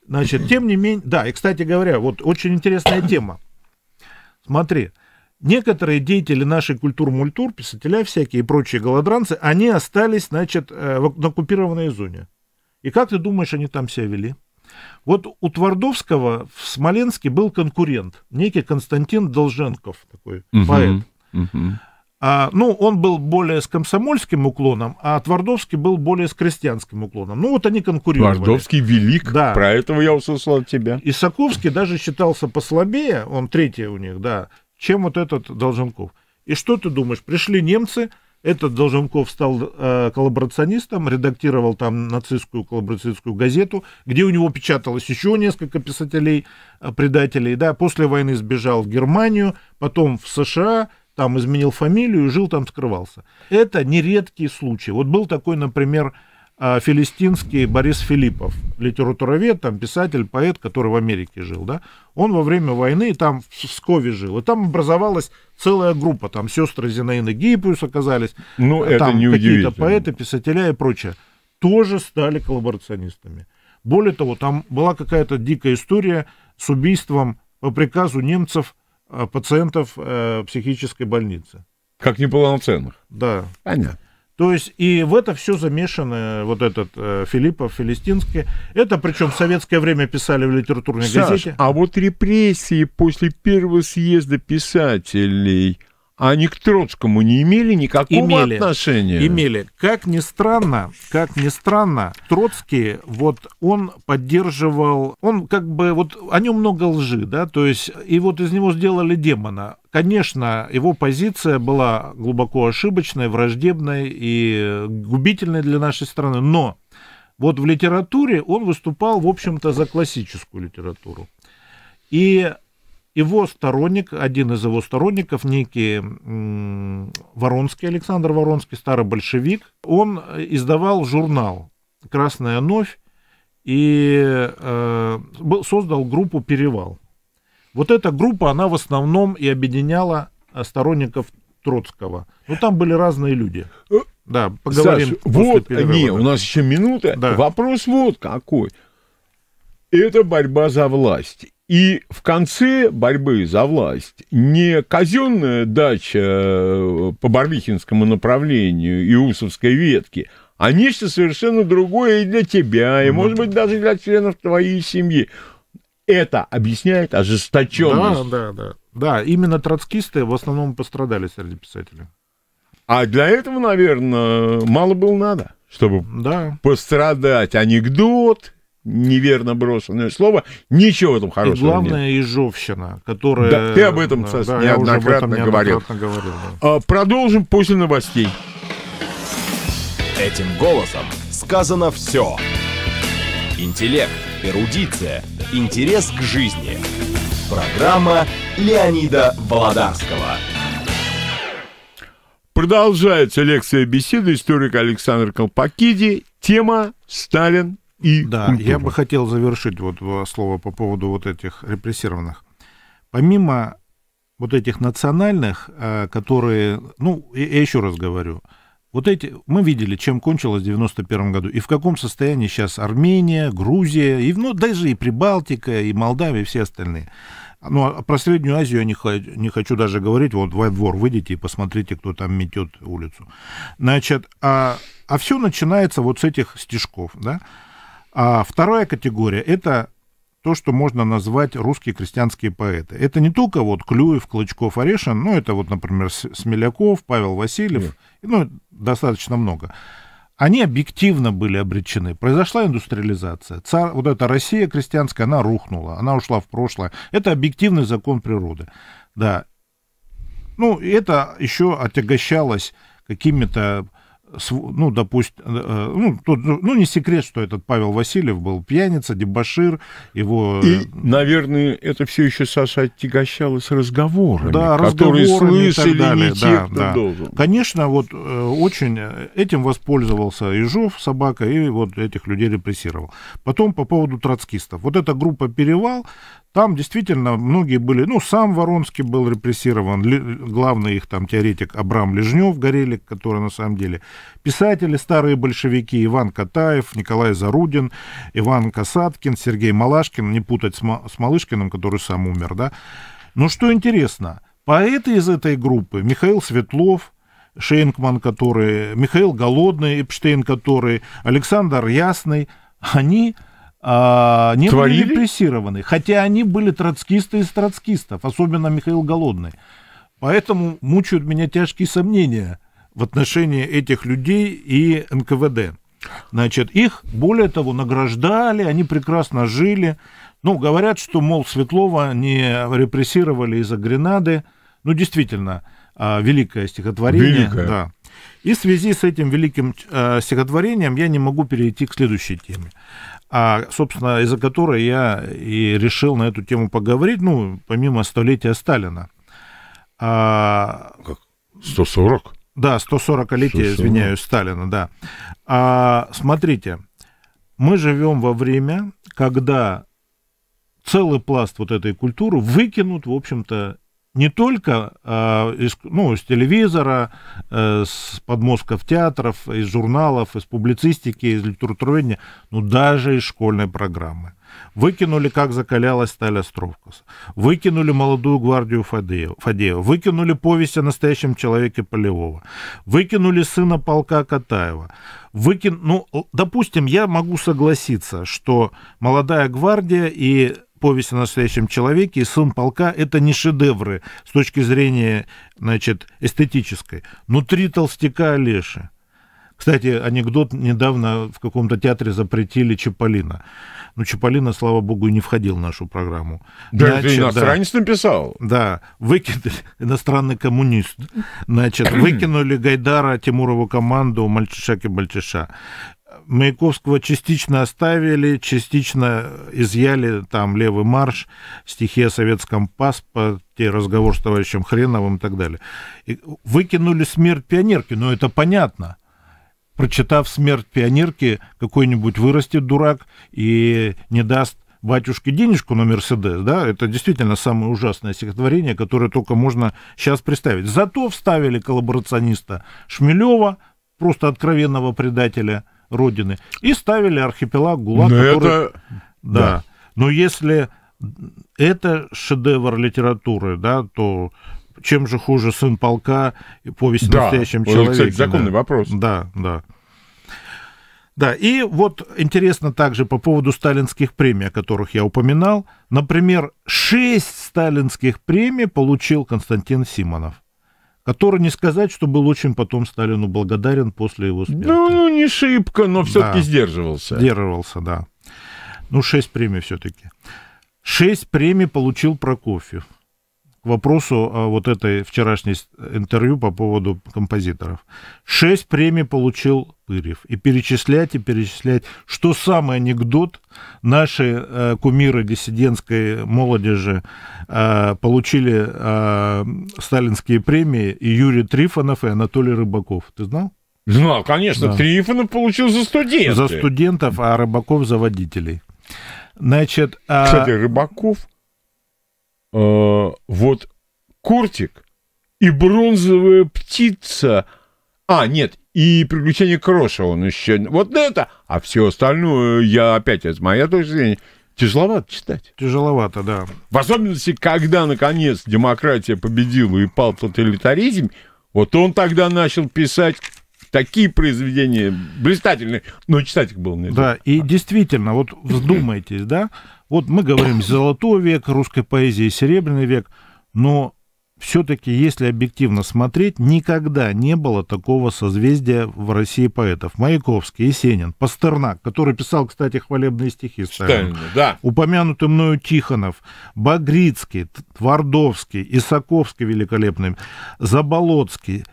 Значит, тем не менее, да, и, кстати говоря, вот очень интересная тема. Смотри, некоторые деятели нашей культур-мультур, писателя всякие и прочие голодранцы, они остались, значит, э, в оккупированной зоне. И как ты думаешь, они там себя вели? Вот у Твардовского в Смоленске был конкурент, некий Константин Долженков, такой угу, поэт. Угу. А, ну, он был более с комсомольским уклоном, а Твардовский был более с крестьянским уклоном. Ну, вот они конкурировали. Твардовский велик, да. про этого я услышал от тебя. Исаковский даже считался послабее, он третий у них, да, чем вот этот Долженков. И что ты думаешь, пришли немцы, этот Долженков стал э, коллаборационистом, редактировал там нацистскую коллаборационистскую газету, где у него печаталось еще несколько писателей, э, предателей. Да, после войны сбежал в Германию, потом в США, там изменил фамилию, жил там, скрывался. Это нередкий случай. Вот был такой, например, а филистинский Борис Филиппов, литературовед, там, писатель, поэт, который в Америке жил, да, он во время войны там в Пскове жил, и там образовалась целая группа, там сестры Зинаины Гейпиус оказались, ну, э, это там какие-то поэты, писателя и прочее, тоже стали коллаборационистами. Более того, там была какая-то дикая история с убийством по приказу немцев э, пациентов э, психической больницы. Как неполноценных? Да. Понятно. То есть и в это все замешаны вот этот э, Филиппов, Филистинский. Это причем в советское время писали в литературной Саш, газете. а вот репрессии после первого съезда писателей, они к Троцкому не имели никакого имели, отношения? Имели. Как ни странно, как ни странно, Троцкий, вот он поддерживал, он как бы, вот о нем много лжи, да, то есть, и вот из него сделали демона Конечно, его позиция была глубоко ошибочной, враждебной и губительной для нашей страны, но вот в литературе он выступал, в общем-то, за классическую литературу. И его сторонник, один из его сторонников, некий Воронский, Александр Воронский, старый большевик, он издавал журнал «Красная новь» и э, создал группу «Перевал». Вот эта группа, она в основном и объединяла э, сторонников Троцкого. Ну, там были разные люди. Э, да, поговорим после вот, перерыва. не, у нас еще минута. Да. Вопрос вот какой. Это борьба за власть. И в конце борьбы за власть не казенная дача э, по Барвихинскому направлению и Усовской ветке, а нечто совершенно другое и для тебя, и, ну может быть, даже для членов твоей семьи это объясняет ожесточенность. Да, да, да. Да, именно троцкисты в основном пострадали среди писателей. А для этого, наверное, мало было надо, чтобы да. пострадать анекдот, неверно брошенное слово, ничего в этом хорошего И главное, нет. ежовщина, которая... Да, ты об этом, да, Сас, да, неоднократно, этом говорил. неоднократно говорил. Да. А, продолжим после новостей. Этим голосом сказано все. Интеллект, эрудиция, интерес к жизни. Программа Леонида Володарского. Продолжается лекция беседы историка Александр Колпакиди. Тема «Сталин и Да, культура. я бы хотел завершить вот слово по поводу вот этих репрессированных. Помимо вот этих национальных, э, которые, ну, я еще раз говорю, вот эти, мы видели, чем кончилось в 91 году, и в каком состоянии сейчас Армения, Грузия, и, ну, даже и Прибалтика, и Молдавия, и все остальные. Ну, а про Среднюю Азию я не, не хочу даже говорить. Вот во двор выйдите и посмотрите, кто там метет улицу. Значит, а, а все начинается вот с этих стежков, да. А вторая категория – это то, что можно назвать русские крестьянские поэты. Это не только вот Клюев, Клычков, Орешин, но ну, это вот, например, Смеляков, Павел Васильев, Нет. ну, достаточно много. Они объективно были обречены. Произошла индустриализация. Цар, вот эта Россия крестьянская, она рухнула, она ушла в прошлое. Это объективный закон природы. Да. Ну, это еще отягощалось какими-то ну, допустим, э, э, ну, тут, ну, ну, не секрет, что этот Павел Васильев был пьяница, дебашир, его... И, э, наверное, это все еще, Саша, отягощалось разговорами, да, которые разговорами слышали и так далее. не да, те, да. Конечно, вот очень этим воспользовался Ежов, собака, и вот этих людей репрессировал. Потом по поводу троцкистов. Вот эта группа «Перевал», там действительно многие были, ну, сам Воронский был репрессирован, главный их там теоретик Абрам Лежнев, Горелик, который на самом деле писатели, старые большевики, Иван Катаев, Николай Зарудин, Иван Касаткин, Сергей Малашкин, не путать с, с Малышкиным, который сам умер, да. Но что интересно, поэты из этой группы, Михаил Светлов, Шейнкман, который, Михаил Голодный, Эпштейн, который, Александр Ясный, они а, не Творили? были репрессированы. Хотя они были троцкисты из троцкистов, особенно Михаил Голодный. Поэтому мучают меня тяжкие сомнения в отношении этих людей и НКВД. Значит, их, более того, награждали, они прекрасно жили. Ну, говорят, что, мол, Светлова не репрессировали из-за гренады. Ну, действительно, а, великое стихотворение. Великое. Да. И в связи с этим великим а, стихотворением я не могу перейти к следующей теме а, собственно, из-за которой я и решил на эту тему поговорить, ну, помимо столетия Сталина. А... Как? 140? Да, 140-летие, извиняюсь, Сталина, да. А, смотрите, мы живем во время, когда целый пласт вот этой культуры выкинут, в общем-то, не только э, из, ну, с телевизора, э, с подмозгов театров, из журналов, из публицистики, из литературоведения, но даже из школьной программы. Выкинули, как закалялась сталь Островкаса. Выкинули «Молодую гвардию» Фадеева. Фадеева. Выкинули повесть о настоящем человеке Полевого. Выкинули сына полка Катаева. Выкин... Ну, допустим, я могу согласиться, что «Молодая гвардия» и повесть о настоящем человеке и сын полка – это не шедевры с точки зрения значит, эстетической. Но три толстяка Олеши. Кстати, анекдот недавно в каком-то театре запретили Чаполина. Ну, Чаполина, слава богу, и не входил в нашу программу. Да, Значит, иностранец да, написал. Да, выкинули, иностранный коммунист. Значит, выкинули Гайдара, Тимурову команду, мальчиша и мальчиша. Маяковского частично оставили, частично изъяли там «Левый марш», стихи о советском паспорте, разговор с товарищем Хреновым и так далее. И выкинули «Смерть пионерки», но это понятно. Прочитав «Смерть пионерки», какой-нибудь вырастет дурак и не даст батюшке денежку на Мерседес, да, это действительно самое ужасное стихотворение, которое только можно сейчас представить. Зато вставили коллаборациониста Шмелева, просто откровенного предателя – Родины и ставили архипелаг ГУЛАГ. Но ну, который... это... да. да. Но если это шедевр литературы, да, то чем же хуже «Сын полка» и «Повесть да. о настоящем Он, Кстати, законный да. вопрос. Да, да. Да, и вот интересно также по поводу сталинских премий, о которых я упоминал. Например, шесть сталинских премий получил Константин Симонов который не сказать, что был очень потом Сталину благодарен после его смерти. Ну, ну не шибко, но все-таки да. сдерживался. Сдерживался, да. Ну, шесть премий все-таки. Шесть премий получил Прокофьев вопросу вот этой вчерашней интервью по поводу композиторов. Шесть премий получил Пырев. И перечислять, и перечислять, что самый анекдот наши э, кумиры диссидентской молодежи э, получили э, сталинские премии и Юрий Трифонов, и Анатолий Рыбаков. Ты знал? Знал, ну, конечно. Да. Трифонов получил за студентов. За студентов, а Рыбаков за водителей. Значит, а Кстати, а... Рыбаков Э, вот Куртик и бронзовая птица. А, нет, и приключения Кроша он еще. Вот это, а все остальное, я опять, это моя точка зрения, тяжеловато читать. Тяжеловато, да. В особенности, когда, наконец, демократия победила и пал тоталитаризм, вот он тогда начал писать такие произведения блистательные, но читать их было нельзя. Да, и действительно, вот вздумайтесь, да, вот мы говорим «золотой век» русской поэзии, «серебряный век», но все-таки, если объективно смотреть, никогда не было такого созвездия в России поэтов. Маяковский, Есенин, Пастернак, который писал, кстати, хвалебные стихи Сталину, да. упомянутый мною Тихонов, Багрицкий, Твардовский, Исаковский великолепный, Заболоцкий,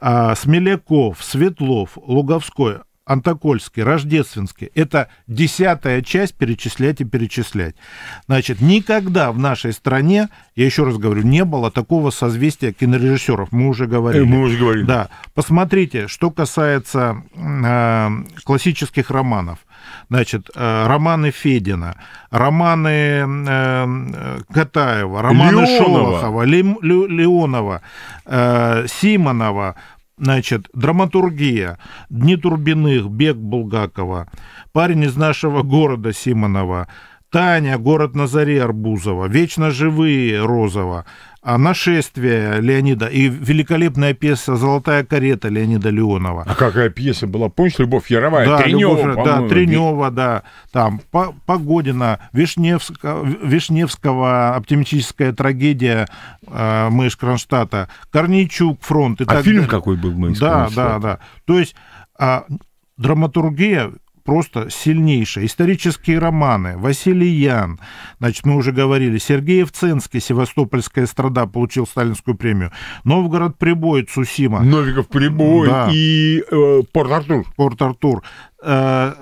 а, Смеляков, Светлов, Луговской – Антокольский, Рождественский. Это десятая часть перечислять и перечислять. Значит, никогда в нашей стране, я еще раз говорю, не было такого созвездия кинорежиссеров. Мы уже говорили. Э, мы уже говорили. Да. Посмотрите, что касается э, классических романов. Значит, э, романы Федина, романы э, Катаева, романы Леонова. Шолохова, Ле, Ле, Леонова, э, Симонова, Значит, драматургия. Дни Турбиных, Бег Булгакова. Парень из нашего города Симонова. Таня, город на заре Арбузова, Вечно живые Розова, «А «Нашествие» Леонида и великолепная пьеса «Золотая карета» Леонида Леонова. А какая пьеса была? Помнишь, Любовь Яровая? Да, тренёва, Любовь, да, Тренева, да. Там Погодина, Вишневского, Вишневского «Оптимистическая трагедия» э, Мэш Кронштадта, Корнейчук, «Фронт» и а так фильм далее. какой был Мэш Да, да, да. То есть а, драматургия просто сильнейшая. Исторические романы, Василий Ян, значит, мы уже говорили, Сергей Ценский, Севастопольская страда, получил сталинскую премию, Новгород Прибой, Цусима. Новиков Прибой да. и э, Порт-Артур. Порт-Артур. Э,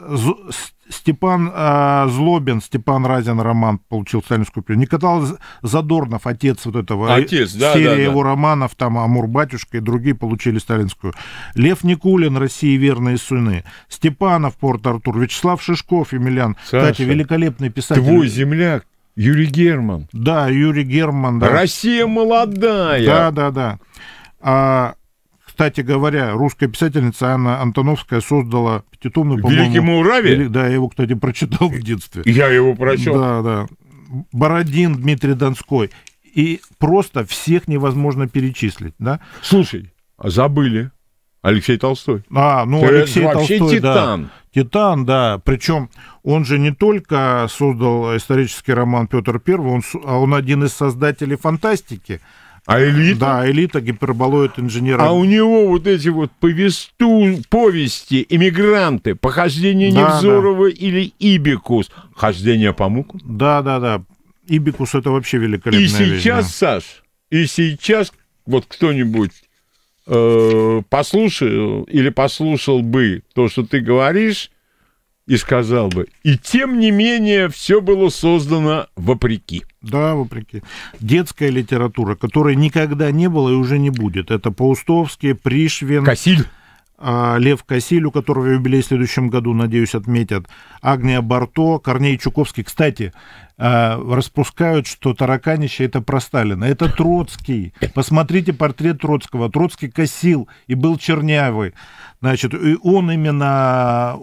Степан э, Злобин, Степан Разин роман получил сталинскую премию. Николай Задорнов, отец вот этого, э, отец, да, серия да, да. его романов, там «Амур-батюшка» и другие получили сталинскую. Лев Никулин, «России верные сыны». Степанов, Порт-Артур. Вячеслав Шишков, Емельян. Саша, Кстати, великолепный писатель. Твой земляк. Юрий Герман. Да, Юрий Герман. Да. Россия молодая. Да, да, да. А, кстати говоря, русская писательница Анна Антоновская создала Пятитомный по моему Мураве? Вели... Да, я его, кстати, прочитал в детстве. Я его прочел. Да, да. Бородин Дмитрий Донской. И просто всех невозможно перечислить, да? Слушай, а забыли. Алексей Толстой. А, ну Ты Алексей вообще Толстой, титан. да. Титан, да. Причем он же не только создал исторический роман Петр I, он, а он один из создателей фантастики. А элита? Да, элита, гиперболоид инженера. А у него вот эти вот повесту, повести, иммигранты, похождение да, Невзорова да. или Ибикус, хождение по муку. Да, да, да. Ибикус это вообще великолепная вещь. И сейчас, вещь, да. Саш, и сейчас вот кто-нибудь э, послушал или послушал бы то, что ты говоришь, и сказал бы, и тем не менее все было создано вопреки. Да, вопреки. Детская литература, которой никогда не было и уже не будет. Это Паустовский, Пришвин. Касиль. А, Лев Касиль, у которого юбилей в следующем году, надеюсь, отметят, Агния Барто, Корней Чуковский. Кстати, а, распускают, что тараканище это про Сталина. Это Троцкий. Посмотрите портрет Троцкого. Троцкий косил и был чернявый. Значит, и он именно,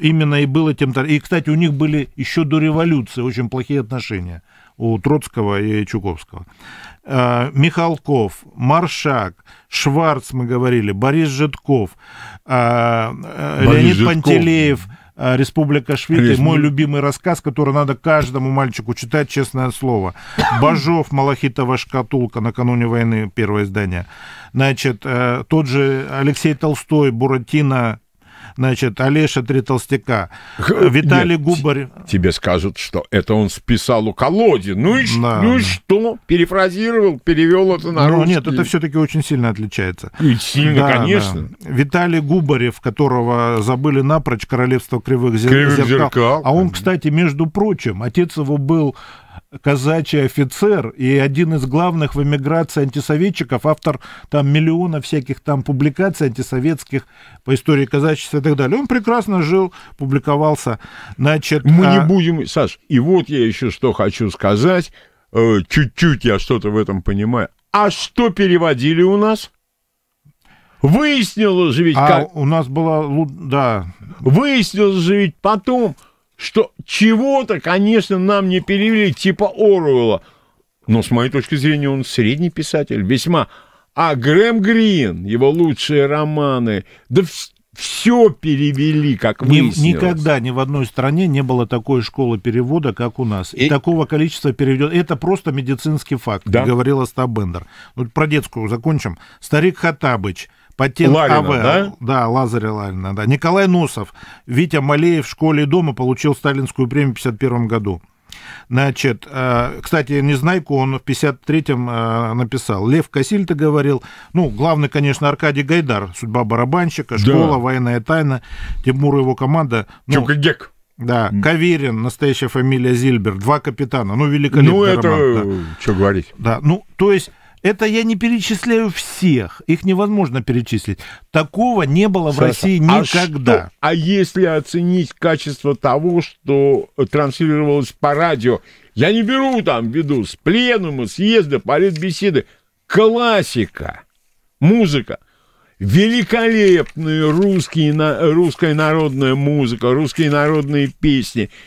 именно и был этим... И, кстати, у них были еще до революции очень плохие отношения у Троцкого и Чуковского. Э, Михалков, Маршак, Шварц, мы говорили, Борис Житков, э, э, Борис Леонид Житков. Пантелеев, Э, Республика Швид мой любимый рассказ, который надо каждому мальчику читать, честное слово. Бажов, Малахитова шкатулка накануне войны, первое издание. Значит, э, тот же Алексей Толстой, Буратино, значит, Олеша Три Толстяка, э, Виталий Нет, Губарь. Тебе скажут, что это он списал у колоди. Ну и, да. ну и что? Перефразировал, перевел это на ну, русский. Нет, это все-таки очень сильно отличается. И сильно, да, конечно. Да. Виталий Губарев, которого забыли напрочь королевство кривых, зер... кривых зеркал. зеркал. А он, кстати, между прочим, отец его был казачий офицер и один из главных в эмиграции антисоветчиков, автор там миллиона всяких там публикаций антисоветских по истории казачества и так далее. Он прекрасно жил, публиковался. Значит, Мы а... не будем... Саш, и вот я еще что хочу сказать. Э, чуть-чуть я что-то в этом понимаю. А что переводили у нас? Выяснилось же ведь... А как... у нас было Да. Выяснилось же ведь потом, что чего-то, конечно, нам не перевели, типа Оруэлла. Но, с моей точки зрения, он средний писатель, весьма. А Грэм Грин, его лучшие романы, да все перевели, как выяснилось. Никогда ни в одной стране не было такой школы перевода, как у нас. И, и такого количества переведет. Это просто медицинский факт, да? говорил Остап Бендер. Вот ну, про детскую закончим. Старик Хатабыч Патент Ларина, АВ, да? Да, Лазаря Ларина, да. Николай Носов, Витя Малеев в школе и дома получил сталинскую премию в 1951 году. Значит, э, кстати, Незнайку он в 53-м э, написал. Лев Касильто говорил. Ну, главный, конечно, Аркадий Гайдар. Судьба барабанщика, школа, да. военная тайна. Тимур и его команда. Ну, Чукагек. Да, Каверин, настоящая фамилия Зильбер, два капитана, ну, великолепный Ну, это, роман, да. что говорить. Да, ну, то есть это я не перечисляю всех, их невозможно перечислить. Такого не было Саша, в России а никогда. А, что, а если оценить качество того, что э, транслировалось по радио, я не беру там виду с пленума, съезда, политбеседы, классика, музыка. великолепная русские, русская народная музыка, русские народные песни –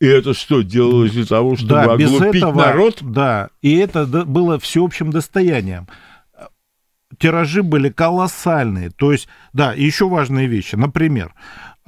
и это что, делалось для того, чтобы да, оглупить этого, народ? Да, и это было всеобщим достоянием. Тиражи были колоссальные. То есть, да, еще важные вещи. Например,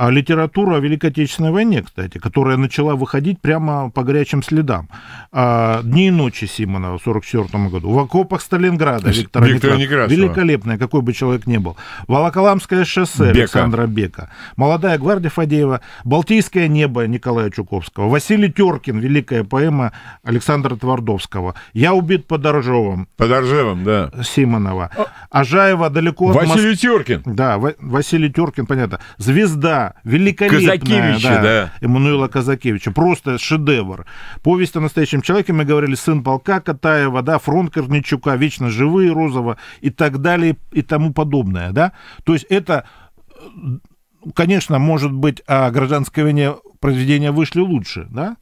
а литературу о Великой Отечественной войне, кстати, которая начала выходить прямо по горячим следам. А, «Дни и ночи» Симонова в 1944 году, «В окопах Сталинграда» Виктора, Виктора Некрасова. Великолепная, какой бы человек ни был. «Волоколамское шоссе» Бека. Александра Бека. «Молодая гвардия» Фадеева. «Балтийское небо» Николая Чуковского. «Василий Теркин» великая поэма Александра Твардовского. «Я убит под Оржевом». Под Оржевом, да. Симонова. А Ажаева «Далеко от Москвы». Василий Теркин. Да, Василий Теркин, понятно. «Звезда» она великолепная. Казакевича, да. да. Эммануила Казакевича. Просто шедевр. Повесть о настоящем человеке, мы говорили, сын полка Катаева, да, фронт Корничука, вечно живые Розова и так далее и тому подобное, да. То есть это э, конечно, может быть, о гражданской войне произведения вышли лучше, да?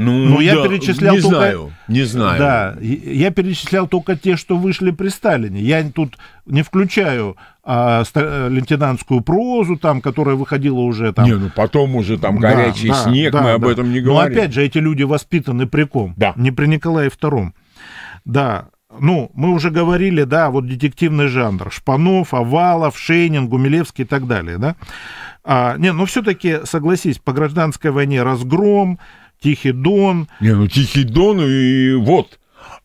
Ну, ну я да, перечислял не только... знаю, не знаю. Да, я перечислял только те, что вышли при Сталине. Я тут не включаю а, лейтенантскую прозу, там, которая выходила уже там. Не, ну потом уже там горячий да, снег, да, мы да, об этом не говорим. Но опять же, эти люди воспитаны при ком? Да. Не при Николае II. Да, ну, мы уже говорили, да, вот детективный жанр. Шпанов, Овалов, Шейнин, Гумилевский и так далее, да. А, не, но ну, все-таки, согласись, по гражданской войне разгром, Тихий Дон. Не, ну Тихий Дон и вот.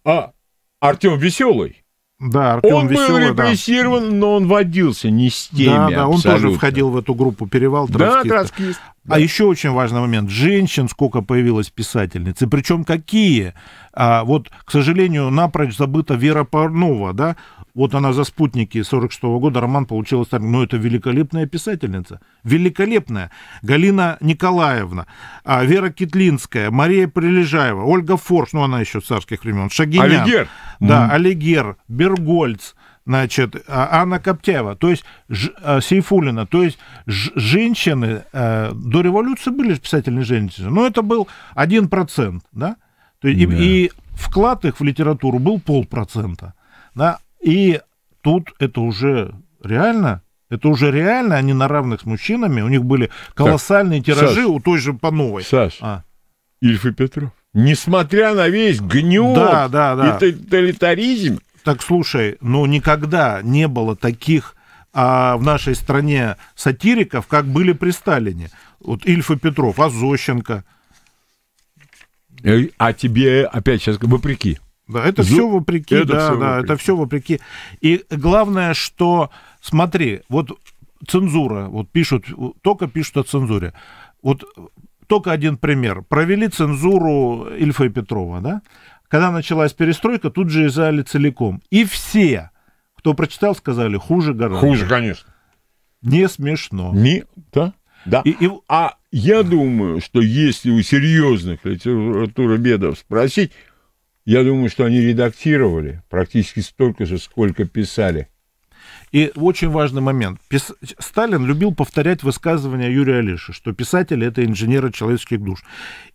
А Артем Веселый. Да, Артем он Веселый, был репрессирован, да. но он водился не с теми. Да, да, он тоже входил в эту группу «Перевал троцкиста». А да, троцкист. Да. А еще очень важный момент. Женщин сколько появилось писательниц, и причем какие. А, вот, к сожалению, напрочь забыта Вера Парнова, да, вот она за спутники 46 -го года роман получила Сталин. Но это великолепная писательница. Великолепная. Галина Николаевна, а, Вера Китлинская, Мария Прилежаева, Ольга Форш, ну она еще царских времен, Шагинян. Алигер. Да, mm. Алигер, Бергольц значит, а, Анна Коптяева, то есть Ж, а, Сейфулина, то есть Ж, женщины, э, до революции были писательные женщины, но это был 1%, да? То есть, да. И, и вклад их в литературу был полпроцента. Да? И тут это уже реально это уже реально, они на равных с мужчинами. У них были колоссальные так, тиражи Саш, у той же Пановой. Саш, а. Ильф и Петров. Несмотря на весь гнет да, да, да. и тоталитаризм. Так слушай, ну никогда не было таких а, в нашей стране сатириков, как были при Сталине. Вот Ильф и Петров, Азощенко. Э, а тебе опять сейчас вопреки. Да, это Ю... все вопреки, это да, все да, вопреки. это все вопреки. И главное, что, смотри, вот цензура, вот пишут, только пишут о цензуре. Вот только один пример. Провели цензуру Ильфа и Петрова, да? Когда началась перестройка, тут же изъяли целиком. И все, кто прочитал, сказали, хуже гораздо. Хуже, конечно. Не смешно. Не, да? Да. И, и... А я думаю, что если у серьезных литературобедов спросить, я думаю, что они редактировали практически столько же, сколько писали. И очень важный момент. Пис... Сталин любил повторять высказывания Юрия Олеши, что писатели — это инженеры человеческих душ.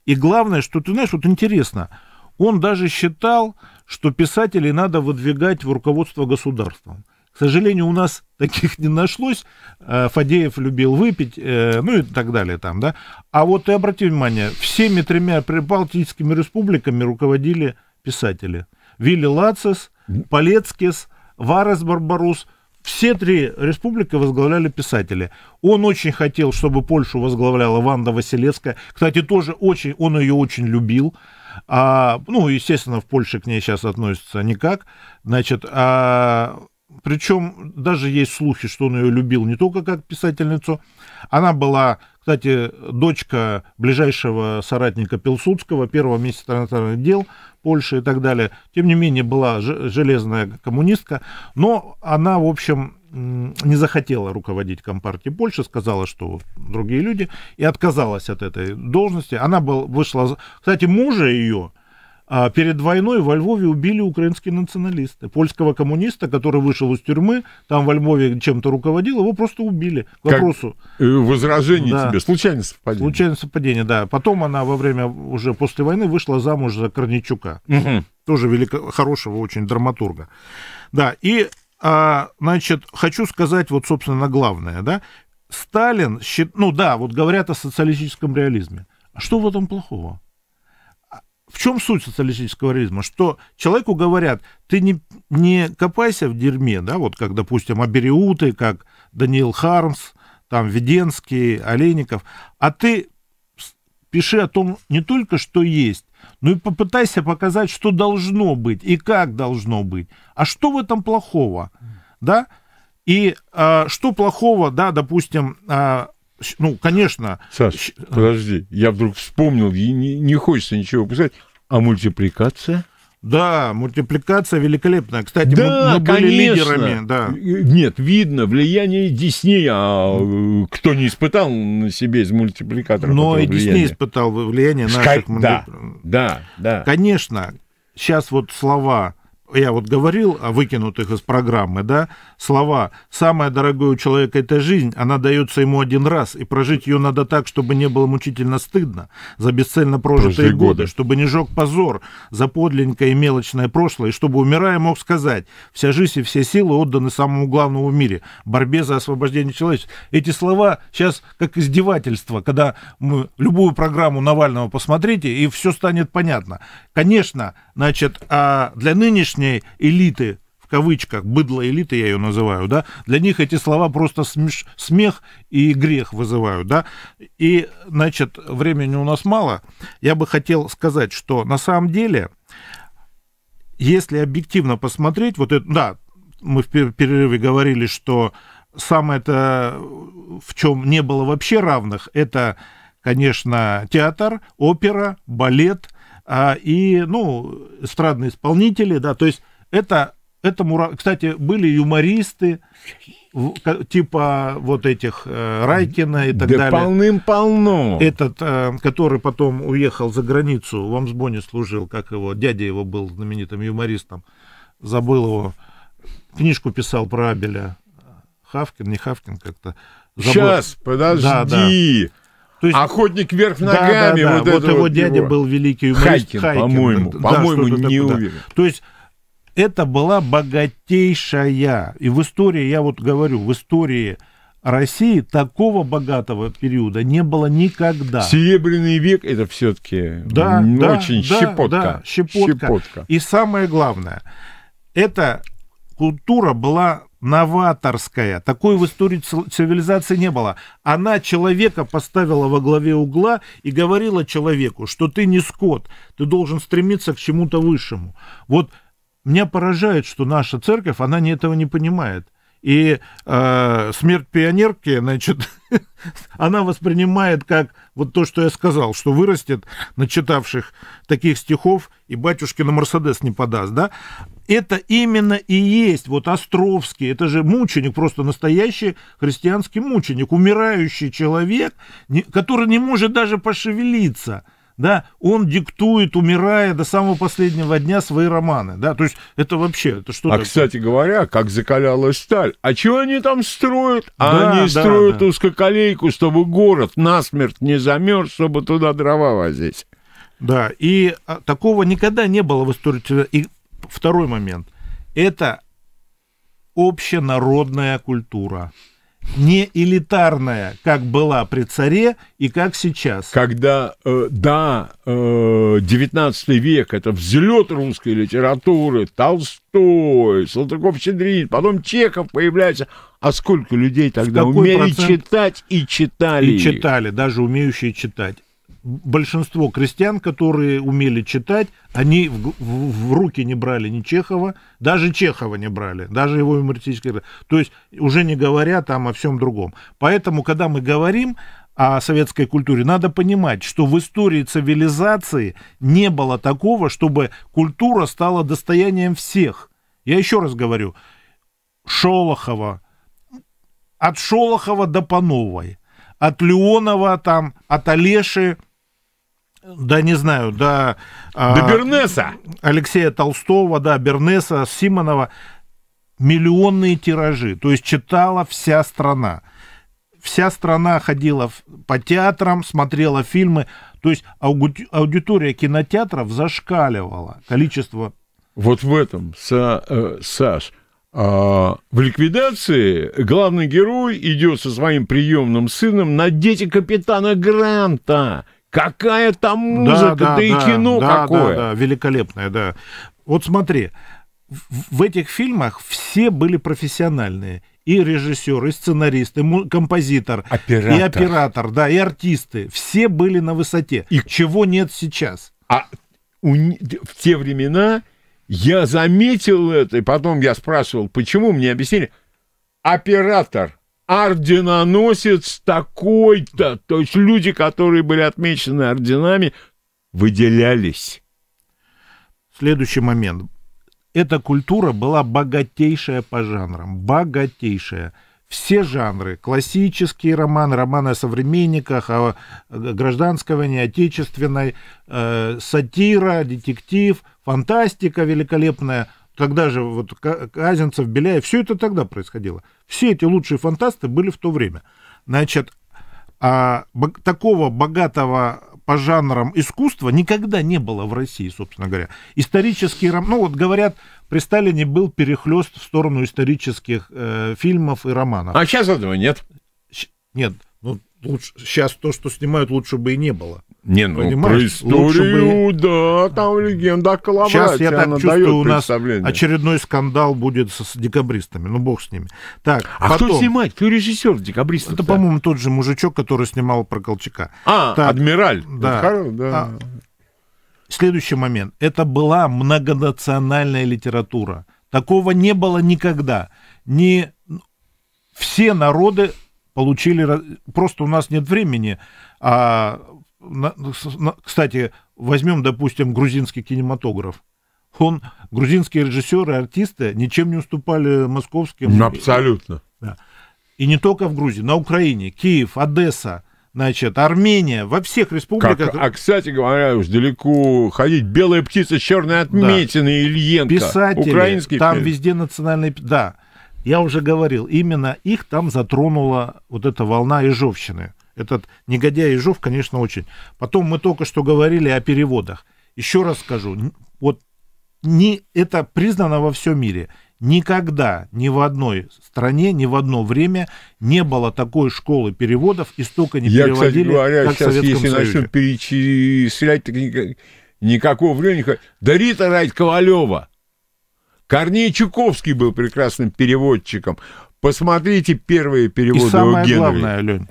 И главное, что ты знаешь, вот интересно, он даже считал, что писателей надо выдвигать в руководство государством. К сожалению, у нас таких не нашлось. Э, Фадеев любил выпить, э, ну и так далее там, да. А вот и обрати внимание, всеми тремя прибалтийскими республиками руководили писатели. Вилли Лацис, Полецкис, Варес Барбарус. Все три республики возглавляли писатели. Он очень хотел, чтобы Польшу возглавляла Ванда Василевская. Кстати, тоже очень, он ее очень любил. А, ну, естественно, в Польше к ней сейчас относятся никак. Значит, а, причем даже есть слухи, что он ее любил не только как писательницу. Она была кстати, дочка ближайшего соратника Пилсудского, первого министра иностранных дел Польши и так далее, тем не менее была железная коммунистка, но она, в общем, не захотела руководить Компартией Польши, сказала, что другие люди, и отказалась от этой должности. Она был, вышла... Кстати, мужа ее, а перед войной во Львове убили украинские националисты. Польского коммуниста, который вышел из тюрьмы, там во Львове чем-то руководил, его просто убили. К вопросу. возражение да. тебе. Случайное совпадение. Случайное совпадение, да. Потом она во время, уже после войны, вышла замуж за Корничука. Угу. Тоже велико... хорошего очень драматурга. Да, и, а, значит, хочу сказать вот, собственно, главное, да. Сталин, счит... ну да, вот говорят о социалистическом реализме. А что в этом плохого? в чем суть социалистического реализма? Что человеку говорят, ты не, не копайся в дерьме, да, вот как, допустим, Абериуты, как Даниил Хармс, там Веденский, Олейников, а ты пиши о том не только, что есть, но и попытайся показать, что должно быть и как должно быть. А что в этом плохого, да? И э, что плохого, да, допустим, э, ну, конечно... Саш, а. подожди, я вдруг вспомнил, и не, не хочется ничего писать. А мультипликация? Да, мультипликация великолепная. Кстати, да, мы, мы были лидерами. Да. Нет, видно влияние Дисней, А кто не испытал на себе из мультипликаторов Но и Дисней испытал влияние Скай... наших... Да, да, да. Конечно, сейчас вот слова я вот говорил о выкинутых из программы, да, слова «самое дорогое у человека – это жизнь, она дается ему один раз, и прожить ее надо так, чтобы не было мучительно стыдно за бесцельно прожитые Прожили годы, чтобы не жег позор за подлинное и мелочное прошлое, и чтобы, умирая, мог сказать, вся жизнь и все силы отданы самому главному в мире – борьбе за освобождение человечества». Эти слова сейчас как издевательство, когда мы любую программу Навального посмотрите, и все станет понятно. Конечно, Значит, а для нынешней элиты, в кавычках, быдло элиты я ее называю, да, для них эти слова просто смеш, смех и грех вызывают, да. И, значит, времени у нас мало. Я бы хотел сказать, что на самом деле, если объективно посмотреть, вот это, да, мы в перерыве говорили, что самое-то, в чем не было вообще равных, это, конечно, театр, опера, балет – а, и, ну, эстрадные исполнители, да, то есть это, это Мурат, кстати, были юмористы, типа вот этих э, Райкина и так да далее. полным-полно. Этот, э, который потом уехал за границу, в Амсбоне служил, как его, дядя его был знаменитым юмористом, забыл его, книжку писал про Абеля. Хавкин, не Хавкин как-то. Забыл. Сейчас, подожди. Да, да. То есть... А- охотник вверх ногами. Да, да, да. Вот, вот его вот дядя его. был великий Хайкин, Хайкин по-моему. Да, по-моему, да, не такое, уверен. Да. То есть это была богатейшая. И в истории, я вот говорю, в истории России такого богатого периода не было никогда. Серебряный век это все-таки да, да, очень да, щепотка. Да, щепотка. щепотка. И самое главное, эта культура была новаторская. Такой в истории цивилизации не было. Она человека поставила во главе угла и говорила человеку, что ты не скот, ты должен стремиться к чему-то высшему. Вот меня поражает, что наша церковь, она этого не понимает. И э, смерть пионерки, значит, она воспринимает как вот то, что я сказал, что вырастет, начитавших таких стихов, и батюшки на Мерседес не подаст, да? Это именно и есть вот Островский, это же мученик, просто настоящий христианский мученик, умирающий человек, который не может даже пошевелиться – да, он диктует, умирая до самого последнего дня свои романы, да, то есть это вообще, это что то А, такое? кстати говоря, как закалялась сталь, а чего они там строят? А да, они да, строят да. узкоколейку, чтобы город насмерть не замерз, чтобы туда дрова возить. Да, и а, такого никогда не было в истории. И второй момент. Это общенародная культура не элитарная, как была при царе и как сейчас. Когда, э, да, э, 19 век, это взлет русской литературы, Толстой, Салтыков-Щедрин, потом Чехов появляется. А сколько людей тогда умели процент? читать и читали? И читали, даже умеющие читать большинство крестьян, которые умели читать, они в, в, в руки не брали ни Чехова, даже Чехова не брали, даже его юмористические. То есть уже не говоря там о всем другом. Поэтому, когда мы говорим о советской культуре, надо понимать, что в истории цивилизации не было такого, чтобы культура стала достоянием всех. Я еще раз говорю, Шолохова, от Шолохова до Пановой, от Леонова, там, от Олеши да, не знаю, да. А, До Бернеса. Алексея Толстого, да, Бернеса, Симонова. Миллионные тиражи. То есть читала вся страна. Вся страна ходила по театрам, смотрела фильмы. То есть аудитория кинотеатров зашкаливала. Количество... Вот в этом, э, Саш, а, в ликвидации главный герой идет со своим приемным сыном на дети капитана Гранта. Какая там музыка, да, да, да и кино да, какое. Да, да, великолепное, да. Вот смотри, в этих фильмах все были профессиональные. И режиссер, и сценарист, и композитор, оператор. и оператор, да, и артисты. Все были на высоте. И чего нет сейчас? А у... в те времена я заметил это, и потом я спрашивал, почему мне объяснили, оператор орденоносец такой-то. То есть люди, которые были отмечены орденами, выделялись. Следующий момент. Эта культура была богатейшая по жанрам. Богатейшая. Все жанры. Классический роман, роман о современниках, о э, граждансковании, отечественной, э, сатира, детектив, фантастика великолепная – Тогда же вот Казинцев, Беляев, все это тогда происходило. Все эти лучшие фантасты были в то время. Значит, а, такого богатого по жанрам искусства никогда не было в России, собственно говоря. Исторические, ну вот говорят, при Сталине был перехлест в сторону исторических э, фильмов и романов. А сейчас этого нет. Нет лучше, сейчас то, что снимают, лучше бы и не было. Не, ну Понимаешь? про историю, бы... да, там легенда о коллаборации. Сейчас я так Она чувствую, у нас очередной скандал будет с, с декабристами, ну бог с ними. Так, а потом... кто снимает? Кто режиссер декабристов? Это, да. по-моему, тот же мужичок, который снимал про Колчака. А, так, Адмираль. Да. Хорош, да. А, следующий момент. Это была многонациональная литература. Такого не было никогда. Не все народы получили... Просто у нас нет времени. А, кстати, возьмем, допустим, грузинский кинематограф. Он, грузинские режиссеры, артисты ничем не уступали московским. Ну, абсолютно. Да. И не только в Грузии, на Украине, Киев, Одесса, значит, Армения, во всех республиках. Как, а, кстати говоря, уж далеко ходить, белая птица, черная отметина, да. Ильенко. Писатели, украинские там пели. везде национальные... Да, я уже говорил, именно их там затронула вот эта волна Ижовщины. Этот негодяй Ижов, конечно, очень. Потом мы только что говорили о переводах. Еще раз скажу, вот не, это признано во всем мире. Никогда ни в одной стране, ни в одно время не было такой школы переводов и столько не Я, переводили, кстати говоря, как сейчас, в Советском если Союзе. начнут перечислять, так никакого времени. Да Райт Ковалева, Корней Чуковский был прекрасным переводчиком. Посмотрите первые переводы И самое Генри. главное, Лень,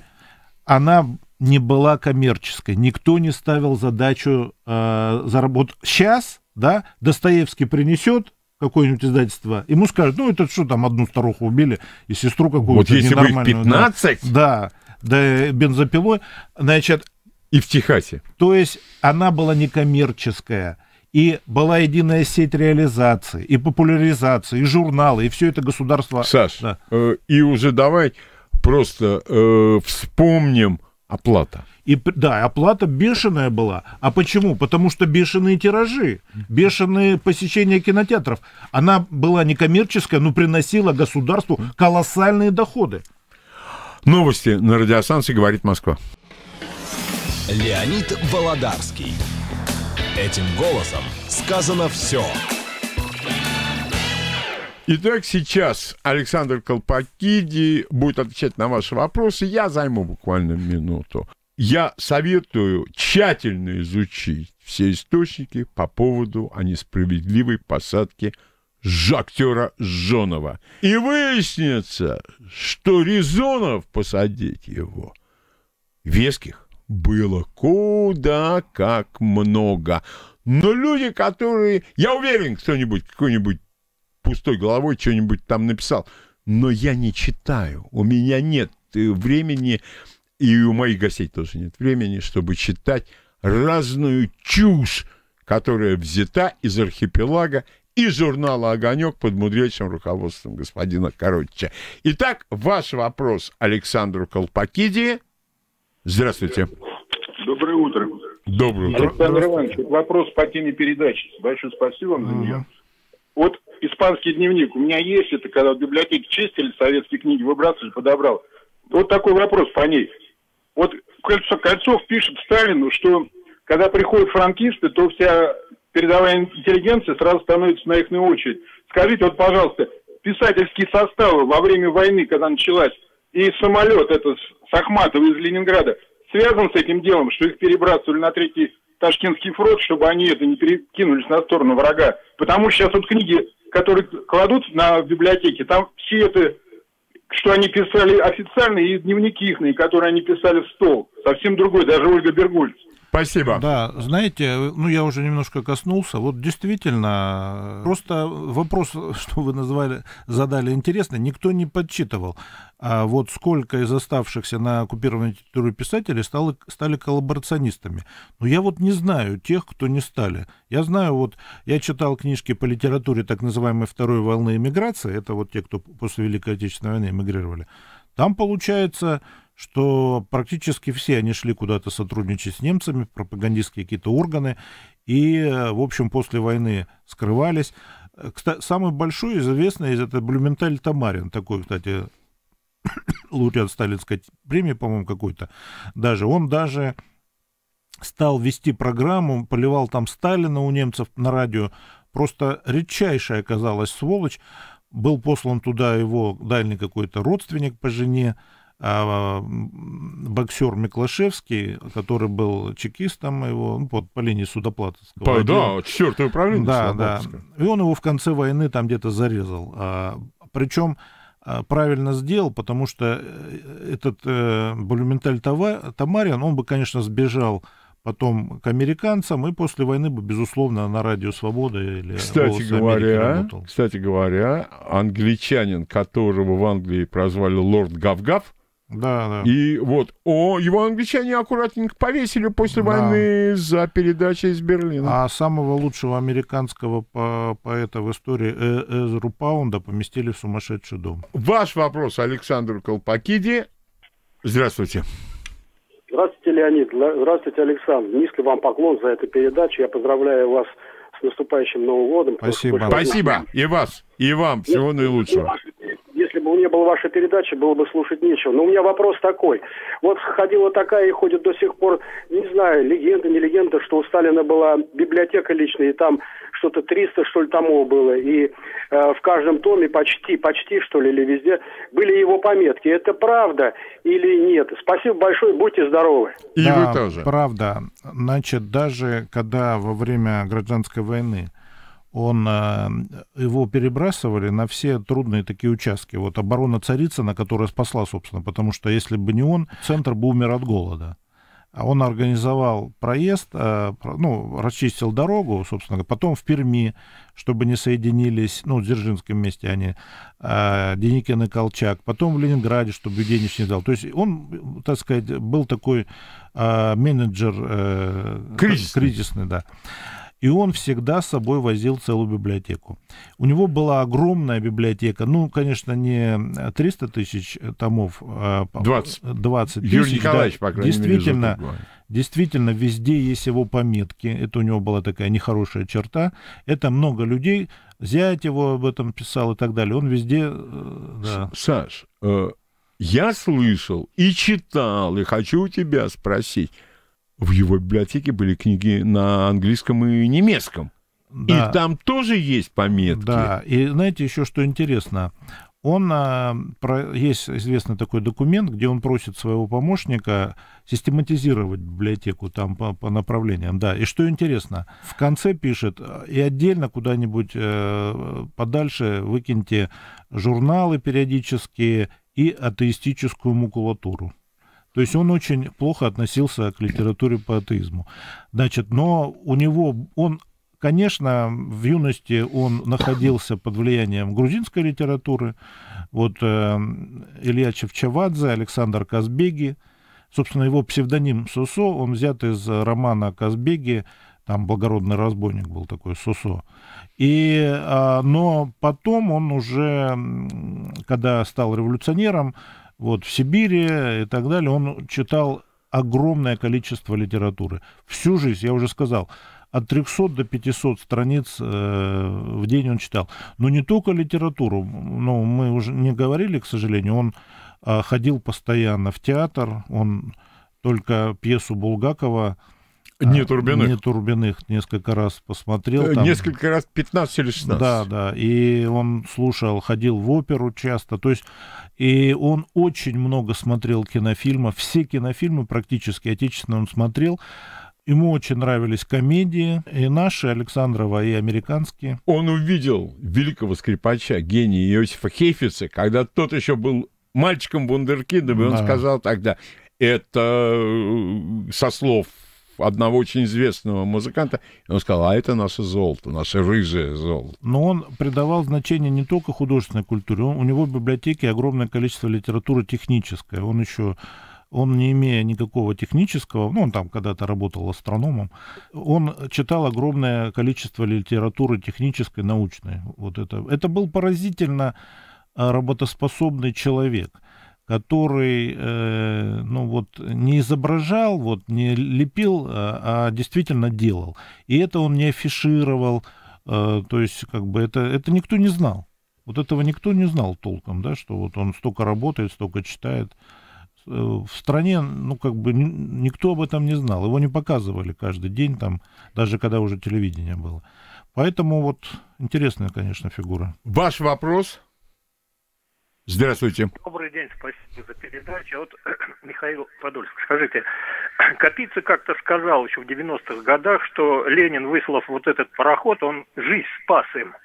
она не была коммерческой. Никто не ставил задачу э, заработать. Сейчас, да, Достоевский принесет какое-нибудь издательство, ему скажут, ну, это что там, одну старуху убили и сестру какую-то Вот если бы их 15? Да, да, бензопилой. Значит... И в Техасе. То есть она была некоммерческая. коммерческая и была единая сеть реализации, и популяризации, и журналы, и все это государство... Саша. да. э, и уже давай просто э, вспомним оплата. И, да, оплата бешеная была. А почему? Потому что бешеные тиражи, бешеные посещения кинотеатров. Она была некоммерческая, но приносила государству колоссальные доходы. Новости на радиостанции «Говорит Москва». Леонид Володарский. Этим голосом сказано все. Итак, сейчас Александр Колпакиди будет отвечать на ваши вопросы. Я займу буквально минуту. Я советую тщательно изучить все источники по поводу о несправедливой посадке Жактера Жонова. И выяснится, что резонов посадить его веских было куда как много. Но люди, которые... Я уверен, кто-нибудь какой-нибудь пустой головой что-нибудь там написал. Но я не читаю. У меня нет э, времени, и у моих гостей тоже нет времени, чтобы читать разную чушь, которая взята из архипелага и журнала «Огонек» под мудрейшим руководством господина Коротча. Итак, ваш вопрос Александру Колпакиди – Здравствуйте. Доброе утро. Доброе утро. Александр Иванович, вопрос по теме передачи. Большое спасибо вам за нее. Вот испанский дневник. У меня есть это, когда в библиотеке чистили советские книги, выбрасывали, подобрал. Вот такой вопрос по ней. Вот Кольцо, Кольцов пишет Сталину, что когда приходят франкисты, то вся передовая интеллигенция сразу становится на их очередь. Скажите, вот, пожалуйста, писательские составы во время войны, когда началась, и самолет этот с Ахматова из Ленинграда связан с этим делом, что их перебрасывали на третий Ташкентский фронт, чтобы они это не перекинулись на сторону врага. Потому что сейчас вот книги, которые кладут на библиотеке, там все это, что они писали официально, и дневники их, которые они писали в стол. Совсем другой, даже Ольга Бергульц. Спасибо. Да, знаете, ну я уже немножко коснулся. Вот действительно, просто вопрос, что вы назвали, задали интересный, никто не подсчитывал. А вот сколько из оставшихся на оккупированной территории писателей стало, стали коллаборационистами. Но ну, я вот не знаю тех, кто не стали. Я знаю, вот я читал книжки по литературе так называемой второй волны эмиграции. Это вот те, кто после Великой Отечественной войны эмигрировали. Там получается что практически все они шли куда-то сотрудничать с немцами, пропагандистские какие-то органы, и, э, в общем, после войны скрывались. Кстати, самый большой известный из это Блюменталь Тамарин, такой, кстати, лауреат Сталинской премии, по-моему, какой-то, даже он даже стал вести программу, поливал там Сталина у немцев на радио, просто редчайшая оказалась сволочь, был послан туда его дальний какой-то родственник по жене, а, боксер Миклашевский, который был чекистом его, ну, по, по линии Судоплатовского. По, да, четвертое управление да, да. И он его в конце войны там где-то зарезал. А, причем а, правильно сделал, потому что э, этот э, Тава Тамариан, он бы, конечно, сбежал потом к американцам, и после войны бы, безусловно, на радио «Свобода» или кстати говоря, работал. Кстати говоря, англичанин, которого в Англии прозвали «Лорд Гав-Гав», да, да. И вот, о, его англичане аккуратненько повесили после да. войны за передачи из Берлина. А самого лучшего американского по поэта в истории э Эзру Паунда поместили в сумасшедший дом. Ваш вопрос, Александр Колпакиди. Здравствуйте. Здравствуйте, Леонид. Здравствуйте, Александр. Низкий вам поклон за эту передачу. Я поздравляю вас с наступающим Новым годом. Спасибо. Спасибо. И вас, и вам. Всего ну, наилучшего если бы у меня была ваша передача, было бы слушать нечего. Но у меня вопрос такой. Вот ходила такая и ходит до сих пор, не знаю, легенда, не легенда, что у Сталина была библиотека личная, и там что-то 300, что ли, томов было. И э, в каждом томе почти, почти, что ли, или везде были его пометки. Это правда или нет? Спасибо большое, будьте здоровы. И да, вы тоже. Правда. Значит, даже когда во время гражданской войны он, э, его перебрасывали на все трудные такие участки. Вот оборона Царицына, которая спасла, собственно, потому что если бы не он, центр бы умер от голода. А он организовал проезд, э, ну, расчистил дорогу, собственно, потом в Перми, чтобы не соединились, ну, в Дзержинском месте они, э, Деникин и Колчак, потом в Ленинграде, чтобы людей не сдал. То есть он, так сказать, был такой менеджер кризисный, кризисный да и он всегда с собой возил целую библиотеку. У него была огромная библиотека, ну, конечно, не 300 э, тысяч э, томов, а 20, 20 тысяч. Юрий Николаевич, да, по крайней действительно, мере, Действительно, везде есть его пометки. Это у него была такая нехорошая черта. Это много людей. Зять его об этом писал и так далее. Он везде... Э, да. Саш, я слышал и читал, и хочу у тебя спросить в его библиотеке были книги на английском и немецком. Да. И там тоже есть пометки. Да, и знаете еще что интересно? Он, а, есть известный такой документ, где он просит своего помощника систематизировать библиотеку там по, по направлениям, да. И что интересно, в конце пишет, и отдельно куда-нибудь э, подальше выкиньте журналы периодические и атеистическую макулатуру. То есть он очень плохо относился к литературе по атеизму. Значит, но у него, он Конечно, в юности он находился под влиянием грузинской литературы. Вот э, Илья Чевчавадзе, Александр Казбеги. Собственно, его псевдоним Сусо он взят из романа Казбеги, там благородный разбойник был такой Сусо. И, э, но потом он уже, когда стал революционером, вот в Сибири и так далее, он читал огромное количество литературы. Всю жизнь, я уже сказал, от 300 до 500 страниц э, в день он читал. Но не только литературу, но ну, мы уже не говорили, к сожалению, он э, ходил постоянно в театр, он только пьесу Булгакова а, не Турбиных. Не Турбиных несколько раз посмотрел. Э, там, несколько раз, 15 или 16. Да, да. И он слушал, ходил в оперу часто. То есть и он очень много смотрел кинофильмов. Все кинофильмы практически отечественные он смотрел. Ему очень нравились комедии, и наши, Александрова, и американские. Он увидел великого скрипача, гения Иосифа Хейфица, когда тот еще был мальчиком-вундеркиндом, и он да. сказал тогда, это э, со слов одного очень известного музыканта. И он сказал, а это наше золото, наше рыжее золото. Но он придавал значение не только художественной культуре. Он, у него в библиотеке огромное количество литературы технической. Он еще он, не имея никакого технического, ну, он там когда-то работал астрономом, он читал огромное количество литературы технической, научной. Вот это. это был поразительно а, работоспособный человек – который, э, ну вот, не изображал, вот, не лепил, а, а действительно делал. И это он не афишировал, э, то есть, как бы, это, это никто не знал. Вот этого никто не знал толком, да, что вот он столько работает, столько читает. Э, в стране, ну, как бы, никто об этом не знал. Его не показывали каждый день там, даже когда уже телевидение было. Поэтому вот интересная, конечно, фигура. Ваш вопрос? Здравствуйте. Добрый день, спасибо за передачу. вот, Михаил Подольск, скажите, Капица как-то сказал еще в 90-х годах, что Ленин, выслав вот этот пароход, он жизнь спас им.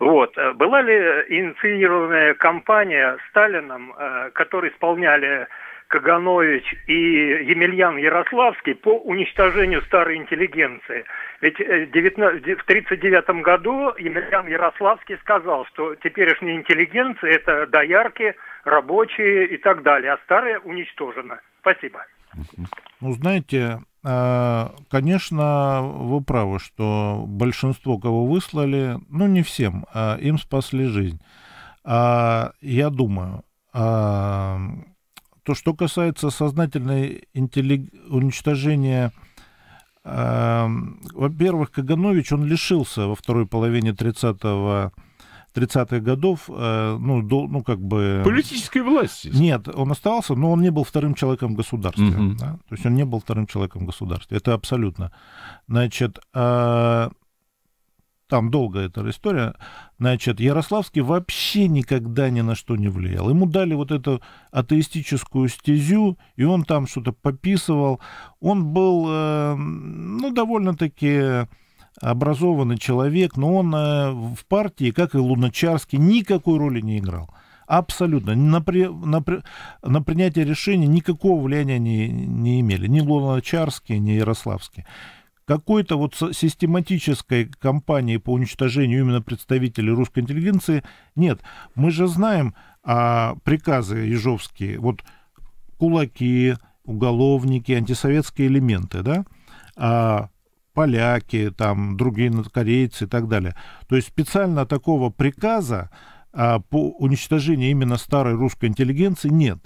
Вот. Была ли инициированная кампания Сталином, э, которые исполняли Каганович и Емельян Ярославский по уничтожению старой интеллигенции. Ведь э, в 1939 году Емельян Ярославский сказал, что теперешняя интеллигенция – это доярки, рабочие и так далее, а старая уничтожена. Спасибо. Ну, знаете, э, конечно, вы правы, что большинство, кого выслали, ну, не всем, а им спасли жизнь. А я думаю, а, то, что касается сознательной интелли... уничтожения, э, во-первых, Каганович, он лишился во второй половине 30-го 30-х годов, э, ну, до, ну, как бы... Политической власти. Нет, он оставался, но он не был вторым человеком государства. Угу. Да? То есть он не был вторым человеком государства. Это абсолютно. Значит, э, там долгая эта история, значит, Ярославский вообще никогда ни на что не влиял. Ему дали вот эту атеистическую стезю, и он там что-то пописывал. Он был, э, ну, довольно-таки образованный человек, но он э, в партии, как и Луначарский, никакой роли не играл. Абсолютно. На, при, на, при, на принятие решений никакого влияния не, не имели. Ни Луначарский, ни Ярославский какой-то вот систематической кампании по уничтожению именно представителей русской интеллигенции нет. Мы же знаем а, приказы ежовские, вот кулаки, уголовники, антисоветские элементы, да, а, поляки, там, другие корейцы и так далее. То есть специально такого приказа а, по уничтожению именно старой русской интеллигенции нет.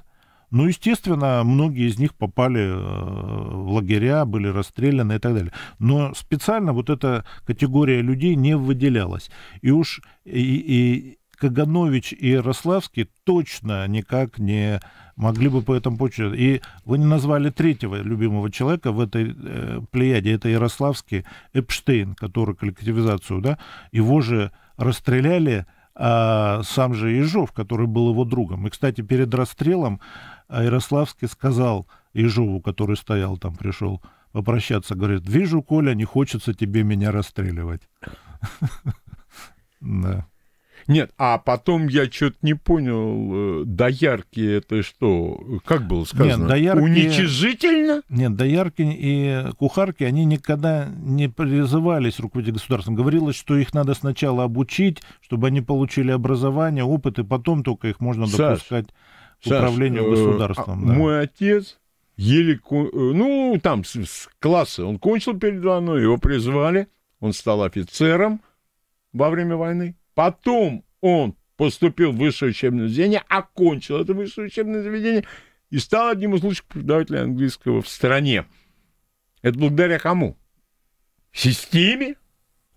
Ну, естественно, многие из них попали э, в лагеря, были расстреляны и так далее. Но специально вот эта категория людей не выделялась. И уж и, и Каганович и Ярославский точно никак не могли бы по этому почве. И вы не назвали третьего любимого человека в этой э, плеяде. Это Ярославский Эпштейн, который коллективизацию, да, его же расстреляли а сам же Ежов, который был его другом. И, кстати, перед расстрелом а, Ярославский сказал Ежову, который стоял там, пришел попрощаться, говорит, вижу, Коля, не хочется тебе меня расстреливать. Да. Нет, а потом я что-то не понял, э, доярки это что? Как было сказано? Нет, доярки... Уничижительно? Нет, доярки и кухарки, они никогда не призывались руководить государством. Говорилось, что их надо сначала обучить, чтобы они получили образование, опыт, и потом только их можно Саш, допускать к Саш, управлению э, государством. Э, да. Мой отец еле... Э, ну, там, с, с класса он кончил передо мной, его призвали, он стал офицером во время войны. Потом он поступил в высшее учебное заведение, окончил это высшее учебное заведение и стал одним из лучших преподавателей английского в стране. Это благодаря кому? Системе.